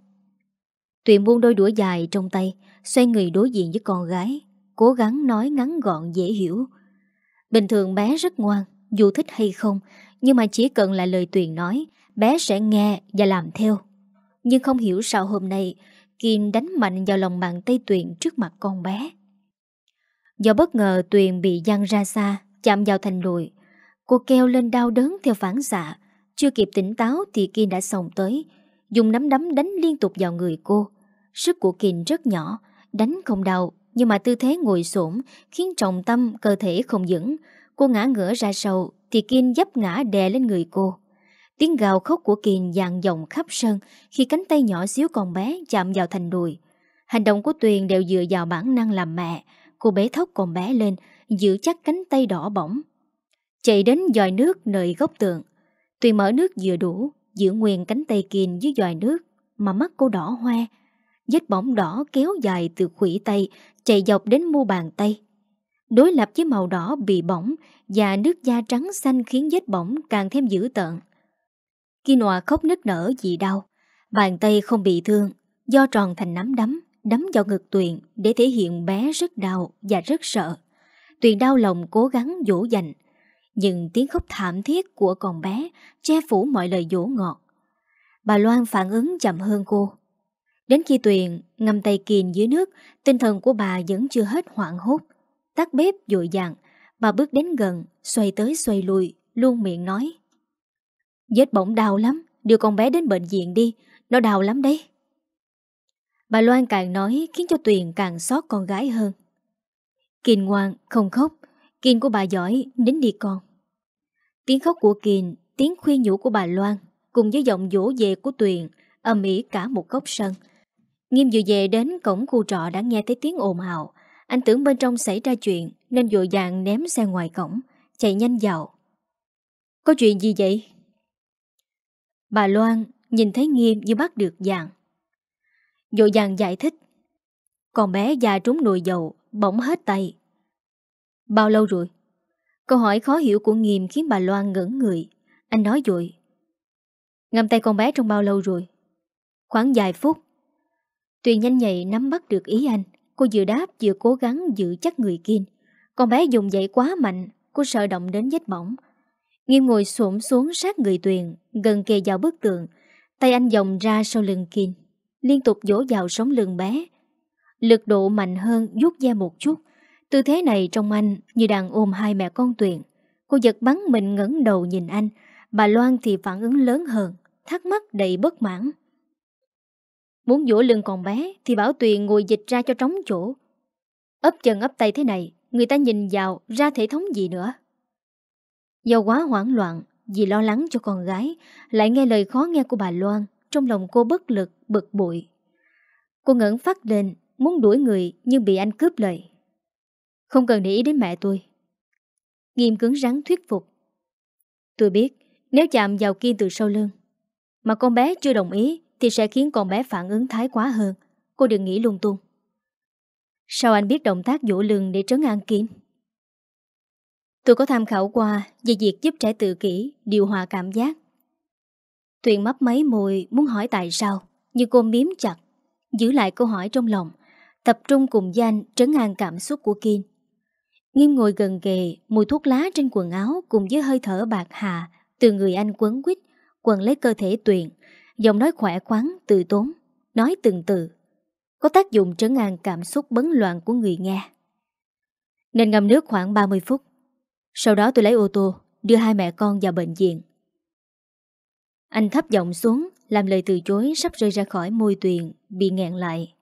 Tuyền buông đôi đũa dài trong tay, xoay người đối diện với con gái, cố gắng nói ngắn gọn dễ hiểu. Bình thường bé rất ngoan, dù thích hay không, nhưng mà chỉ cần là lời Tuyền nói, bé sẽ nghe và làm theo. Nhưng không hiểu sao hôm nay Kim đánh mạnh vào lòng bàn tay Tuyền trước mặt con bé. Do bất ngờ Tuyền bị giăng ra xa, chạm vào thành lùi. Cô kêu lên đau đớn theo phản xạ. Chưa kịp tỉnh táo thì Kim đã sòng tới, dùng nắm đấm đánh liên tục vào người cô. Sức của Kim rất nhỏ, đánh không đau, nhưng mà tư thế ngồi xổm khiến trọng tâm cơ thể không vững. Cô ngã ngửa ra sầu thì Kim dấp ngã đè lên người cô. Tiếng gào khóc của Kiền dàn dòng khắp sân khi cánh tay nhỏ xíu con bé chạm vào thành đùi. Hành động của Tuyền đều dựa vào bản năng làm mẹ. Cô bé thóc con bé lên, giữ chắc cánh tay đỏ bỏng. Chạy đến dòi nước nơi góc tường. Tuyền mở nước vừa đủ, giữ nguyên cánh tay Kiền dưới dòi nước mà mắt cô đỏ hoe. Vết bỏng đỏ kéo dài từ khủy tay chạy dọc đến mu bàn tay. Đối lập với màu đỏ bị bỏng và nước da trắng xanh khiến vết bỏng càng thêm dữ tợn. Kinoa khóc nức nở vì đau Bàn tay không bị thương Do tròn thành nắm đấm Đấm vào ngực Tuyền để thể hiện bé rất đau và rất sợ Tuyền đau lòng cố gắng dỗ dành Nhưng tiếng khóc thảm thiết của con bé Che phủ mọi lời dỗ ngọt Bà Loan phản ứng chậm hơn cô Đến khi Tuyền ngâm tay kìm dưới nước Tinh thần của bà vẫn chưa hết hoảng hốt Tắt bếp dội dàng Bà bước đến gần Xoay tới xoay lui Luôn miệng nói Vết bỏng đau lắm Đưa con bé đến bệnh viện đi Nó đau lắm đấy Bà Loan càng nói khiến cho Tuyền càng xót con gái hơn Kiên ngoan không khóc Kiên của bà giỏi đến đi con Tiếng khóc của Kiên Tiếng khuyên nhủ của bà Loan Cùng với giọng dỗ về của Tuyền Âm ỉ cả một góc sân Nghiêm vừa về đến cổng khu trọ đã nghe thấy tiếng ồn ào Anh tưởng bên trong xảy ra chuyện Nên vội vàng ném xe ngoài cổng Chạy nhanh vào Có chuyện gì vậy Bà Loan nhìn thấy Nghiêm như bắt được dạng. Dội dàng giải thích. Con bé già trúng nồi dầu, bỗng hết tay. Bao lâu rồi? Câu hỏi khó hiểu của Nghiêm khiến bà Loan ngẩn người. Anh nói dội. Ngâm tay con bé trong bao lâu rồi? Khoảng vài phút. Tuyền nhanh nhạy nắm bắt được ý anh. Cô vừa đáp vừa cố gắng giữ chắc người Kiên. Con bé dùng dậy quá mạnh, cô sợ động đến vết bỏng. Nghiêm ngồi xổm xuống sát người Tuyền, gần kề vào bức tượng, tay anh dòng ra sau lưng Kim, liên tục dỗ vào sống lưng bé. Lực độ mạnh hơn rút ra một chút, tư thế này trong anh như đang ôm hai mẹ con Tuyền. Cô giật bắn mình ngẩng đầu nhìn anh, bà Loan thì phản ứng lớn hơn, thắc mắc đầy bất mãn. Muốn vỗ lưng còn bé thì bảo Tuyền ngồi dịch ra cho trống chỗ. Ấp chân ấp tay thế này, người ta nhìn vào ra thể thống gì nữa. Do quá hoảng loạn Vì lo lắng cho con gái Lại nghe lời khó nghe của bà Loan Trong lòng cô bất lực, bực bội Cô ngẩn phát lên Muốn đuổi người nhưng bị anh cướp lời Không cần để ý đến mẹ tôi Nghiêm cứng rắn thuyết phục Tôi biết Nếu chạm vào kia từ sau lưng Mà con bé chưa đồng ý Thì sẽ khiến con bé phản ứng thái quá hơn Cô đừng nghĩ lung tung Sao anh biết động tác vỗ lưng để trấn an Kim? Tôi có tham khảo qua về việc giúp trẻ tự kỷ điều hòa cảm giác. Tuyền mấp máy môi muốn hỏi tại sao, nhưng cô miếm chặt, giữ lại câu hỏi trong lòng, tập trung cùng Danh trấn an cảm xúc của Kiên. Nghiêm ngồi gần kề, mùi thuốc lá trên quần áo cùng với hơi thở bạc hà từ người anh quấn quýt, quần lấy cơ thể Tuyền, giọng nói khỏe khoắn, từ tốn, nói từng từ, có tác dụng trấn an cảm xúc bấn loạn của người nghe. Nên ngâm nước khoảng 30 phút, sau đó tôi lấy ô tô Đưa hai mẹ con vào bệnh viện Anh thấp giọng xuống Làm lời từ chối sắp rơi ra khỏi môi tuyền Bị nghẹn lại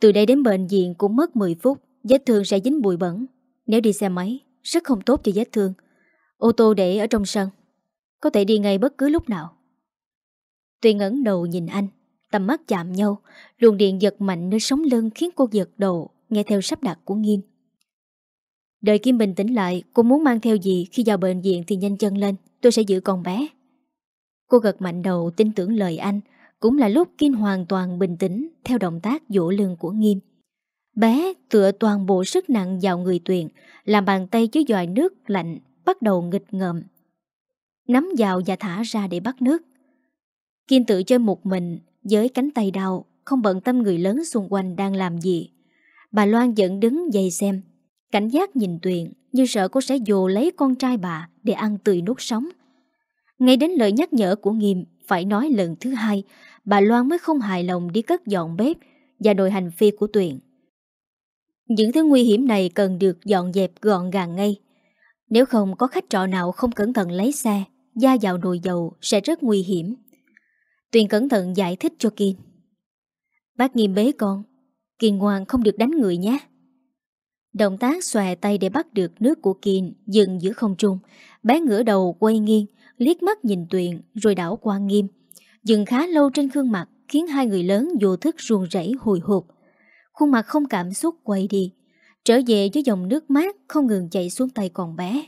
Từ đây đến bệnh viện cũng mất 10 phút Vết thương sẽ dính bụi bẩn Nếu đi xe máy Rất không tốt cho vết thương Ô tô để ở trong sân Có thể đi ngay bất cứ lúc nào Tuyền ngẩng đầu nhìn anh Tầm mắt chạm nhau Luồng điện giật mạnh nơi sống lưng khiến cô giật đầu Nghe theo sắp đặt của Nghiêm Đợi Kim bình tĩnh lại Cô muốn mang theo gì khi vào bệnh viện thì nhanh chân lên Tôi sẽ giữ con bé Cô gật mạnh đầu tin tưởng lời anh Cũng là lúc Kim hoàn toàn bình tĩnh Theo động tác vỗ lưng của Nghiêm Bé tựa toàn bộ sức nặng vào người tuyển Làm bàn tay chứa dòi nước lạnh Bắt đầu nghịch ngợm Nắm vào và thả ra để bắt nước Kim tự chơi một mình Với cánh tay đau Không bận tâm người lớn xung quanh đang làm gì Bà Loan vẫn đứng dày xem Cảnh giác nhìn Tuyền như sợ cô sẽ dồ lấy con trai bà để ăn tươi nuốt sống. Ngay đến lời nhắc nhở của Nghiêm phải nói lần thứ hai, bà Loan mới không hài lòng đi cất dọn bếp và đồi hành phi của Tuyền. Những thứ nguy hiểm này cần được dọn dẹp gọn gàng ngay. Nếu không có khách trọ nào không cẩn thận lấy xe, da vào nồi dầu sẽ rất nguy hiểm. Tuyền cẩn thận giải thích cho Kiên. Bác nghiêm bế con, Kiên ngoan không được đánh người nhé. Động tác xòe tay để bắt được nước của Kiên dừng giữa không trung. Bé ngửa đầu quay nghiêng, liếc mắt nhìn Tuyền rồi đảo qua nghiêm. Dừng khá lâu trên gương mặt khiến hai người lớn vô thức ruồn rẫy hồi hộp. Khuôn mặt không cảm xúc quay đi, trở về với dòng nước mát không ngừng chạy xuống tay còn bé.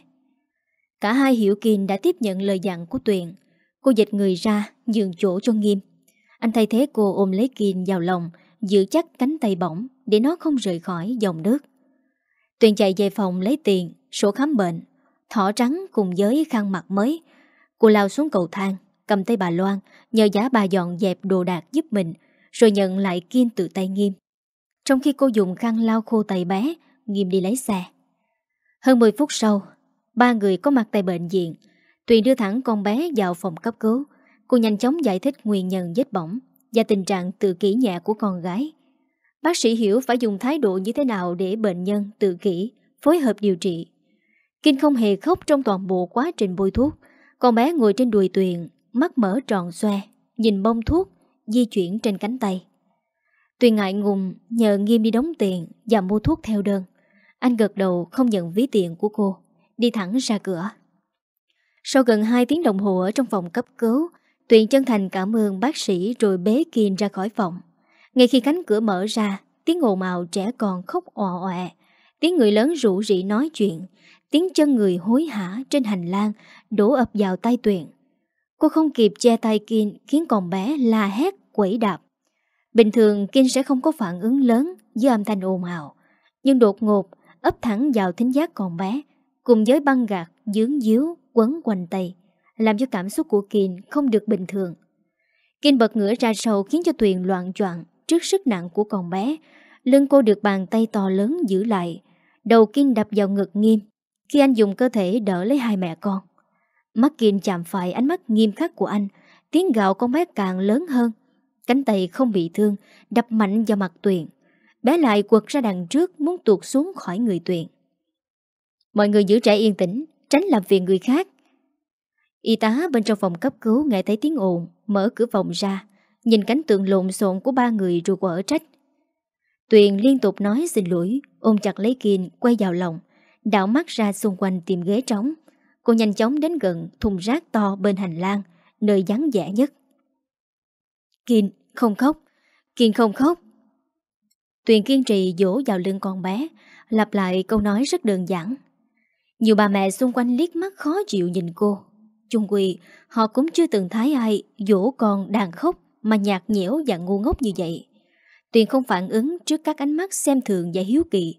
Cả hai hiểu Kiên đã tiếp nhận lời dặn của Tuyền. Cô dịch người ra, nhường chỗ cho nghiêm. Anh thay thế cô ôm lấy Kiên vào lòng, giữ chắc cánh tay bỏng để nó không rời khỏi dòng nước. Tuyền chạy về phòng lấy tiền, sổ khám bệnh, thỏ trắng cùng với khăn mặt mới. Cô lao xuống cầu thang, cầm tay bà Loan, nhờ giá bà dọn dẹp đồ đạc giúp mình, rồi nhận lại Kim từ tay Nghiêm. Trong khi cô dùng khăn lau khô tay bé, Nghiêm đi lấy xe. Hơn 10 phút sau, ba người có mặt tại bệnh viện. Tuyền đưa thẳng con bé vào phòng cấp cứu. Cô nhanh chóng giải thích nguyên nhân vết bỏng và tình trạng tự kỷ nhẹ của con gái. Bác sĩ hiểu phải dùng thái độ như thế nào để bệnh nhân tự kỷ, phối hợp điều trị. Kinh không hề khóc trong toàn bộ quá trình bôi thuốc. Con bé ngồi trên đùi Tuyền, mắt mở tròn xoe, nhìn bông thuốc, di chuyển trên cánh tay. Tuyền ngại ngùng nhờ Nghiêm đi đóng tiền và mua thuốc theo đơn. Anh gật đầu không nhận ví tiền của cô, đi thẳng ra cửa. Sau gần 2 tiếng đồng hồ ở trong phòng cấp cứu, Tuyền chân thành cảm ơn bác sĩ rồi bế Kiên ra khỏi phòng. Ngay khi cánh cửa mở ra, tiếng ồn ào trẻ con khóc ò ọe, tiếng người lớn rủ rỉ nói chuyện, tiếng chân người hối hả trên hành lang đổ ập vào tay Tuyền. Cô không kịp che tay Kinh khiến con bé la hét quẩy đạp. Bình thường Kinh sẽ không có phản ứng lớn với âm thanh ồn ào, nhưng đột ngột ấp thẳng vào thính giác con bé, cùng với băng gạt dướng díu quấn quanh tay, làm cho cảm xúc của Kinh không được bình thường. Kinh bật ngửa ra sầu khiến cho Tuyền loạn choạng, trước sức nặng của con bé. Lưng cô được bàn tay to lớn giữ lại. Đầu Kinh đập vào ngực nghiêm. Khi anh dùng cơ thể đỡ lấy hai mẹ con. Mắt Kinh chạm phải ánh mắt nghiêm khắc của anh. Tiếng gạo con bé càng lớn hơn. Cánh tay không bị thương, đập mạnh vào mặt Tuyền. Bé lại quật ra đằng trước muốn tuột xuống khỏi người Tuyền. Mọi người giữ trẻ yên tĩnh, tránh làm phiền người khác. Y tá bên trong phòng cấp cứu nghe thấy tiếng ồn, mở cửa phòng ra. Nhìn cánh tượng lộn xộn của ba người rồi quở trách Tuyền liên tục nói xin lỗi Ôm chặt lấy Kiên quay vào lòng Đảo mắt ra xung quanh tìm ghế trống Cô nhanh chóng đến gần thùng rác to bên hành lang Nơi vắng vẻ nhất Kiên không khóc Kiên không khóc Tuyền kiên trì dỗ vào lưng con bé Lặp lại câu nói rất đơn giản Nhiều bà mẹ xung quanh liếc mắt khó chịu nhìn cô Chung quỳ Họ cũng chưa từng thấy ai dỗ con đang khóc mà nhạt nhẽo và ngu ngốc như vậy. Tuyền không phản ứng trước các ánh mắt xem thường và hiếu kỳ.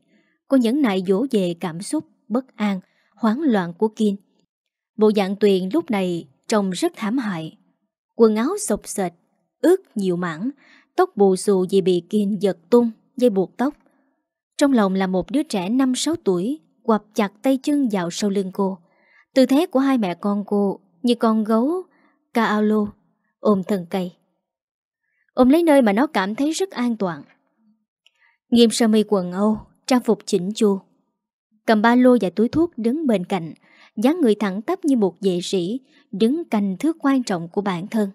Cô nhẫn nại dỗ về cảm xúc, bất an, hoảng loạn của Kim. Bộ dạng Tuyền lúc này trông rất thảm hại. Quần áo sộc sệt, ướt nhiều mảng, tóc bù xù vì bị Kim giật tung, dây buộc tóc. Trong lòng là một đứa trẻ 5-6 tuổi, quặp chặt tay chân vào sau lưng cô. Tư thế của hai mẹ con cô như con gấu, ca lô, ôm thân cây. Ôm lấy nơi mà nó cảm thấy rất an toàn Nghiêm sơ mi quần Âu Trang phục chỉnh chu Cầm ba lô và túi thuốc đứng bên cạnh dáng người thẳng tắp như một vệ sĩ Đứng cành thước quan trọng của bản thân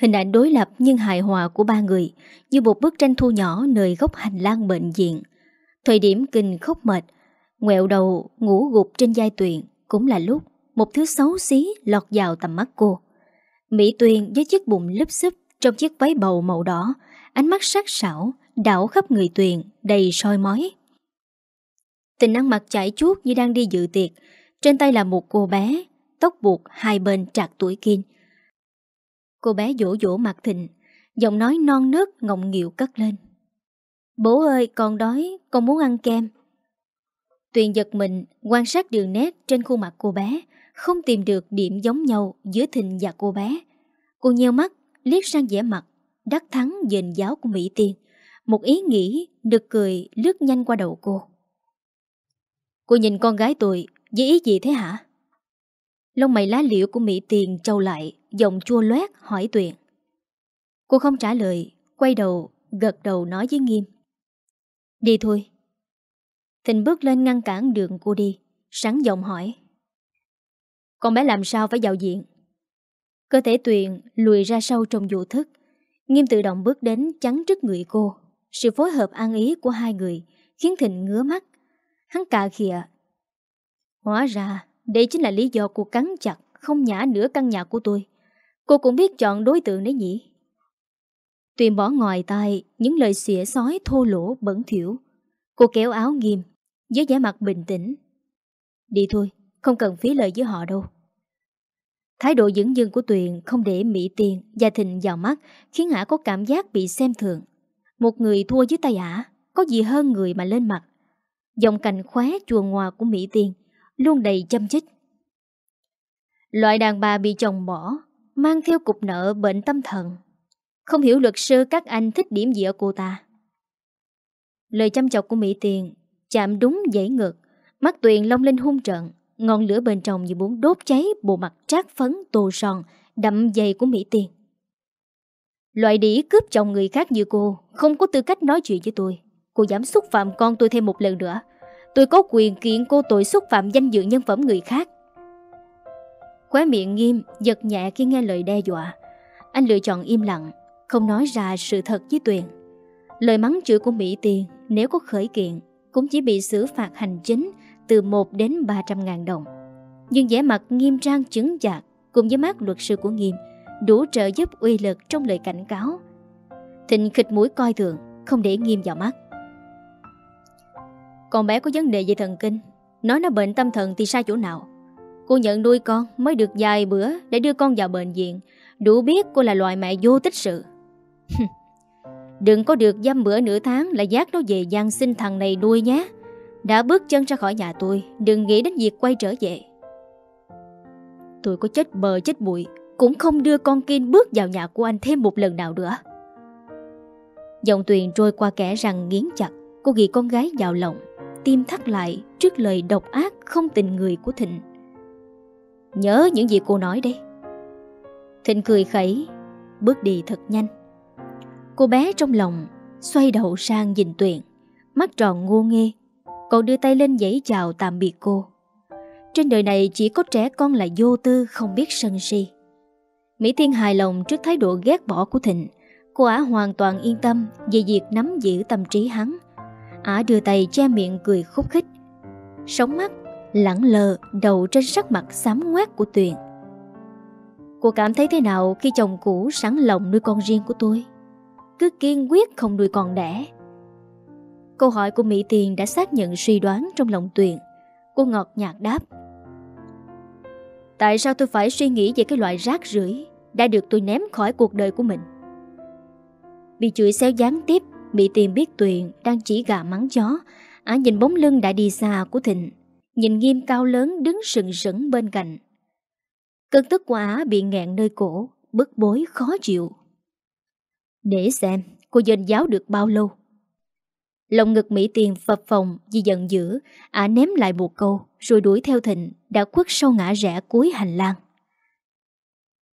Hình ảnh đối lập nhưng hài hòa của ba người Như một bức tranh thu nhỏ nơi góc hành lang bệnh viện Thời điểm kinh khóc mệt ngẹo đầu ngủ gục trên giai tuyền Cũng là lúc một thứ xấu xí lọt vào tầm mắt cô Mỹ Tuyền với chiếc bụng lúp xúp trong chiếc váy bầu màu đỏ Ánh mắt sắc sảo Đảo khắp người Tuyền Đầy soi mói Tình ăn mặc chảy chuốt như đang đi dự tiệc Trên tay là một cô bé Tóc buộc hai bên trạc tuổi kinh Cô bé dỗ dỗ mặt Thịnh Giọng nói non nớt ngọng nghịu cất lên Bố ơi con đói Con muốn ăn kem Tuyền giật mình quan sát đường nét Trên khuôn mặt cô bé Không tìm được điểm giống nhau giữa Thịnh và cô bé Cô nheo mắt liếc sang vẻ mặt đắc thắng dền giáo của Mỹ Tiên. Một ý nghĩ được cười lướt nhanh qua đầu cô. Cô nhìn con gái tôi với ý gì thế hả? Lông mày lá liễu của Mỹ Tiền trâu lại, giọng chua loét hỏi Tuyền. Cô không trả lời, quay đầu, gật đầu nói với Nghiêm. Đi thôi. Thịnh bước lên ngăn cản đường cô đi, sẵn giọng hỏi. Con bé làm sao phải vào diện? Cơ thể Tuyền lùi ra sâu trong vụ thức. Nghiêm tự động bước đến chắn trước người cô. Sự phối hợp an ý của hai người khiến Thịnh ngứa mắt. Hắn cà khịa. Hóa ra, đây chính là lý do cô cắn chặt không nhả nửa căn nhà của tôi. Cô cũng biết chọn đối tượng đấy nhỉ? Tuyền bỏ ngoài tay những lời xỉa sói thô lỗ bẩn thỉu. Cô kéo áo nghiêm, với vẻ mặt bình tĩnh. Đi thôi, không cần phí lời với họ đâu. Thái độ dẫn dưng của Tuyền không để Mỹ Tiên và Thịnh vào mắt khiến ả có cảm giác bị xem thường. Một người thua dưới tay ả, có gì hơn người mà lên mặt. Dòng cành khóe chuồng ngoà của Mỹ Tiên luôn đầy châm chích. Loại đàn bà bị chồng bỏ, mang theo cục nợ bệnh tâm thần. Không hiểu luật sư các anh thích điểm gì ở cô ta. Lời chăm chọc của Mỹ Tiền chạm đúng dãy ngược, mắt Tuyền long lên hung trận. Ngọn lửa bên trong như muốn đốt cháy bộ mặt trát phấn tô son, đậm dày của Mỹ Tiên. Loại đĩ cướp chồng người khác như cô không có tư cách nói chuyện với tôi. Cô dám xúc phạm con tôi thêm một lần nữa. Tôi có quyền kiện cô tội xúc phạm danh dự nhân phẩm người khác. Khóe miệng nghiêm, giật nhẹ khi nghe lời đe dọa. Anh lựa chọn im lặng, không nói ra sự thật với Tuyền. Lời mắng chửi của Mỹ Tiên nếu có khởi kiện cũng chỉ bị xử phạt hành chính từ 1 đến 300 ngàn đồng. Nhưng vẻ mặt nghiêm trang chứng giạc cùng với mắt luật sư của nghiêm đủ trợ giúp uy lực trong lời cảnh cáo. Thịnh khịch mũi coi thường, không để nghiêm vào mắt. Con bé có vấn đề về thần kinh, nói nó bệnh tâm thần thì sai chỗ nào. Cô nhận nuôi con mới được vài bữa để đưa con vào bệnh viện, đủ biết cô là loại mẹ vô tích sự. Đừng có được dăm bữa nửa tháng là giác nó về gian sinh thằng này nuôi nhé. Đã bước chân ra khỏi nhà tôi Đừng nghĩ đến việc quay trở về Tôi có chết bờ chết bụi Cũng không đưa con Kim bước vào nhà của anh thêm một lần nào nữa Dòng tuyền trôi qua kẻ răng nghiến chặt Cô ghi con gái vào lòng Tim thắt lại trước lời độc ác không tình người của Thịnh Nhớ những gì cô nói đi Thịnh cười khẩy Bước đi thật nhanh Cô bé trong lòng Xoay đầu sang nhìn Tuyền Mắt tròn ngô nghê Cậu đưa tay lên dãy chào tạm biệt cô Trên đời này chỉ có trẻ con là vô tư Không biết sân si Mỹ Thiên hài lòng trước thái độ ghét bỏ của Thịnh Cô ả hoàn toàn yên tâm Về việc nắm giữ tâm trí hắn Ả đưa tay che miệng cười khúc khích Sống mắt Lẳng lờ đầu trên sắc mặt xám ngoét của Tuyền Cô cảm thấy thế nào khi chồng cũ sẵn lòng nuôi con riêng của tôi Cứ kiên quyết không nuôi con đẻ Câu hỏi của Mỹ Tiền đã xác nhận suy đoán trong lòng Tuyền. Cô ngọt nhạt đáp. Tại sao tôi phải suy nghĩ về cái loại rác rưởi đã được tôi ném khỏi cuộc đời của mình? Bị chửi xéo gián tiếp, Mỹ Tiền biết Tuyền đang chỉ gà mắng chó. Á nhìn bóng lưng đã đi xa của Thịnh, nhìn nghiêm cao lớn đứng sừng sững bên cạnh. Cơn tức của Á bị nghẹn nơi cổ, bức bối khó chịu. Để xem cô dên giáo được bao lâu Lòng ngực Mỹ Tiền phập phòng vì giận dữ, ả ném lại một câu rồi đuổi theo Thịnh đã quất sau ngã rẽ cuối hành lang.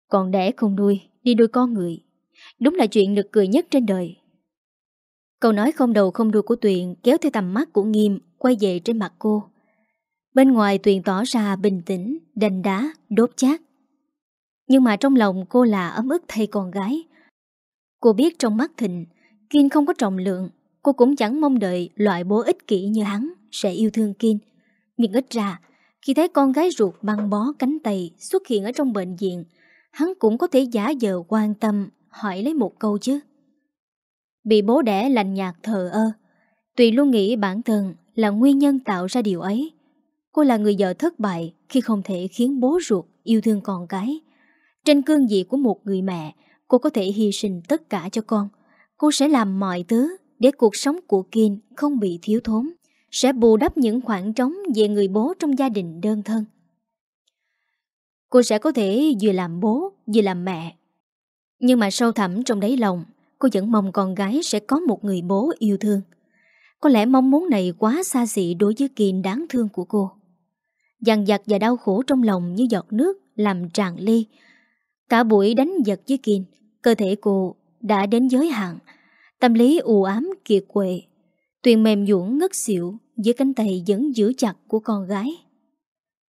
Còn đẻ không nuôi, đi nuôi con người. Đúng là chuyện được cười nhất trên đời. Câu nói không đầu không đuôi của Tuyền kéo theo tầm mắt của Nghiêm quay về trên mặt cô. Bên ngoài Tuyền tỏ ra bình tĩnh, đành đá, đốt chát. Nhưng mà trong lòng cô là ấm ức thay con gái. Cô biết trong mắt Thịnh, Kiên không có trọng lượng Cô cũng chẳng mong đợi loại bố ích kỷ như hắn sẽ yêu thương Kim. Nhưng ít ra, khi thấy con gái ruột băng bó cánh tay xuất hiện ở trong bệnh viện, hắn cũng có thể giả vờ quan tâm hỏi lấy một câu chứ. Bị bố đẻ lành nhạt thờ ơ, Tùy luôn nghĩ bản thân là nguyên nhân tạo ra điều ấy. Cô là người vợ thất bại khi không thể khiến bố ruột yêu thương con cái. Trên cương vị của một người mẹ, cô có thể hy sinh tất cả cho con. Cô sẽ làm mọi thứ để cuộc sống của Kim không bị thiếu thốn, sẽ bù đắp những khoảng trống về người bố trong gia đình đơn thân. Cô sẽ có thể vừa làm bố, vừa làm mẹ. Nhưng mà sâu thẳm trong đáy lòng, cô vẫn mong con gái sẽ có một người bố yêu thương. Có lẽ mong muốn này quá xa xỉ đối với Kim đáng thương của cô. Dằn dặt và đau khổ trong lòng như giọt nước làm tràn ly. Cả buổi đánh giật với Kim, cơ thể cô đã đến giới hạn, Tâm lý u ám kiệt quệ Tuyền mềm dũng ngất xỉu Dưới cánh tay vẫn giữ chặt của con gái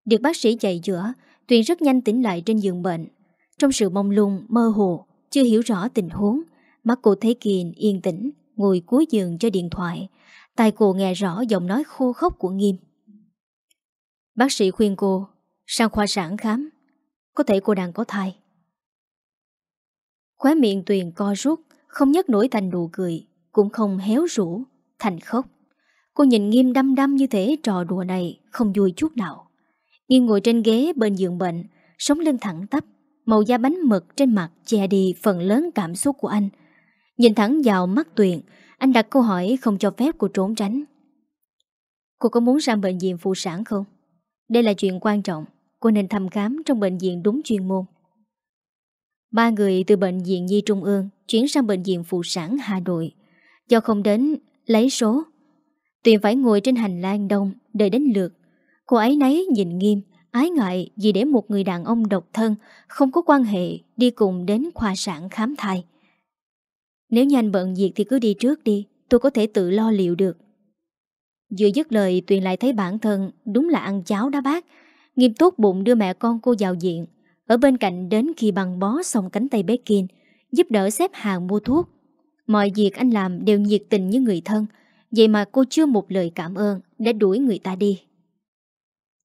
Được bác sĩ dạy giữa Tuyền rất nhanh tỉnh lại trên giường bệnh Trong sự mông lung, mơ hồ Chưa hiểu rõ tình huống Mắt cô thấy Kiền yên tĩnh Ngồi cuối giường cho điện thoại Tai cô nghe rõ giọng nói khô khốc của Nghiêm Bác sĩ khuyên cô Sang khoa sản khám Có thể cô đang có thai Khóe miệng Tuyền co rút không nhấc nổi thành nụ cười Cũng không héo rũ Thành khóc Cô nhìn Nghiêm đăm đăm như thế trò đùa này Không vui chút nào Nghiêm ngồi trên ghế bên giường bệnh Sống lưng thẳng tắp Màu da bánh mực trên mặt che đi phần lớn cảm xúc của anh Nhìn thẳng vào mắt Tuyền Anh đặt câu hỏi không cho phép cô trốn tránh Cô có muốn sang bệnh viện phụ sản không? Đây là chuyện quan trọng Cô nên thăm khám trong bệnh viện đúng chuyên môn Ba người từ bệnh viện Nhi Trung ương chuyển sang bệnh viện phụ sản Hà Nội. Do không đến lấy số, Tuyền phải ngồi trên hành lang đông đợi đến lượt. Cô ấy nấy nhìn nghiêm, ái ngại vì để một người đàn ông độc thân, không có quan hệ đi cùng đến khoa sản khám thai. Nếu nhanh bận việc thì cứ đi trước đi, tôi có thể tự lo liệu được. Vừa dứt lời Tuyền lại thấy bản thân đúng là ăn cháo đá bát, nghiêm túc bụng đưa mẹ con cô vào diện ở bên cạnh đến khi băng bó xong cánh tay bé Kiên, giúp đỡ xếp hàng mua thuốc. Mọi việc anh làm đều nhiệt tình như người thân, vậy mà cô chưa một lời cảm ơn đã đuổi người ta đi.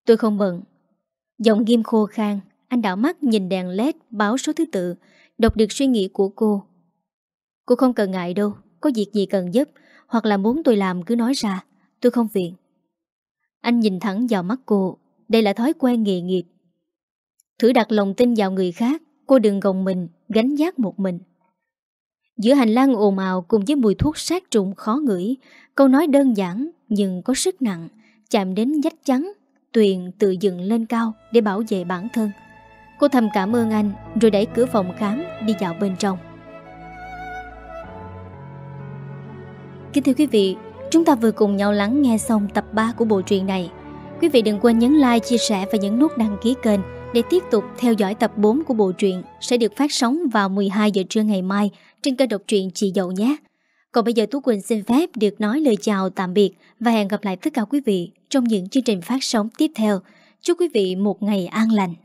Tôi không bận. Giọng ghim khô khan, anh đảo mắt nhìn đèn led báo số thứ tự, đọc được suy nghĩ của cô. Cô không cần ngại đâu, có việc gì cần giúp, hoặc là muốn tôi làm cứ nói ra, tôi không phiền. Anh nhìn thẳng vào mắt cô, đây là thói quen nghề nghiệp Thử đặt lòng tin vào người khác Cô đừng gồng mình, gánh giác một mình Giữa hành lang ồn ào cùng với mùi thuốc sát trùng khó ngửi Câu nói đơn giản nhưng có sức nặng Chạm đến dách chắn Tuyền tự dựng lên cao để bảo vệ bản thân Cô thầm cảm ơn anh Rồi đẩy cửa phòng khám đi vào bên trong Kính thưa quý vị Chúng ta vừa cùng nhau lắng nghe xong tập 3 của bộ truyện này Quý vị đừng quên nhấn like, chia sẻ và nhấn nút đăng ký kênh để tiếp tục theo dõi tập 4 của bộ truyện sẽ được phát sóng vào 12 giờ trưa ngày mai trên kênh đọc truyện Chị Dậu nhé. Còn bây giờ Tú Quỳnh xin phép được nói lời chào tạm biệt và hẹn gặp lại tất cả quý vị trong những chương trình phát sóng tiếp theo. Chúc quý vị một ngày an lành.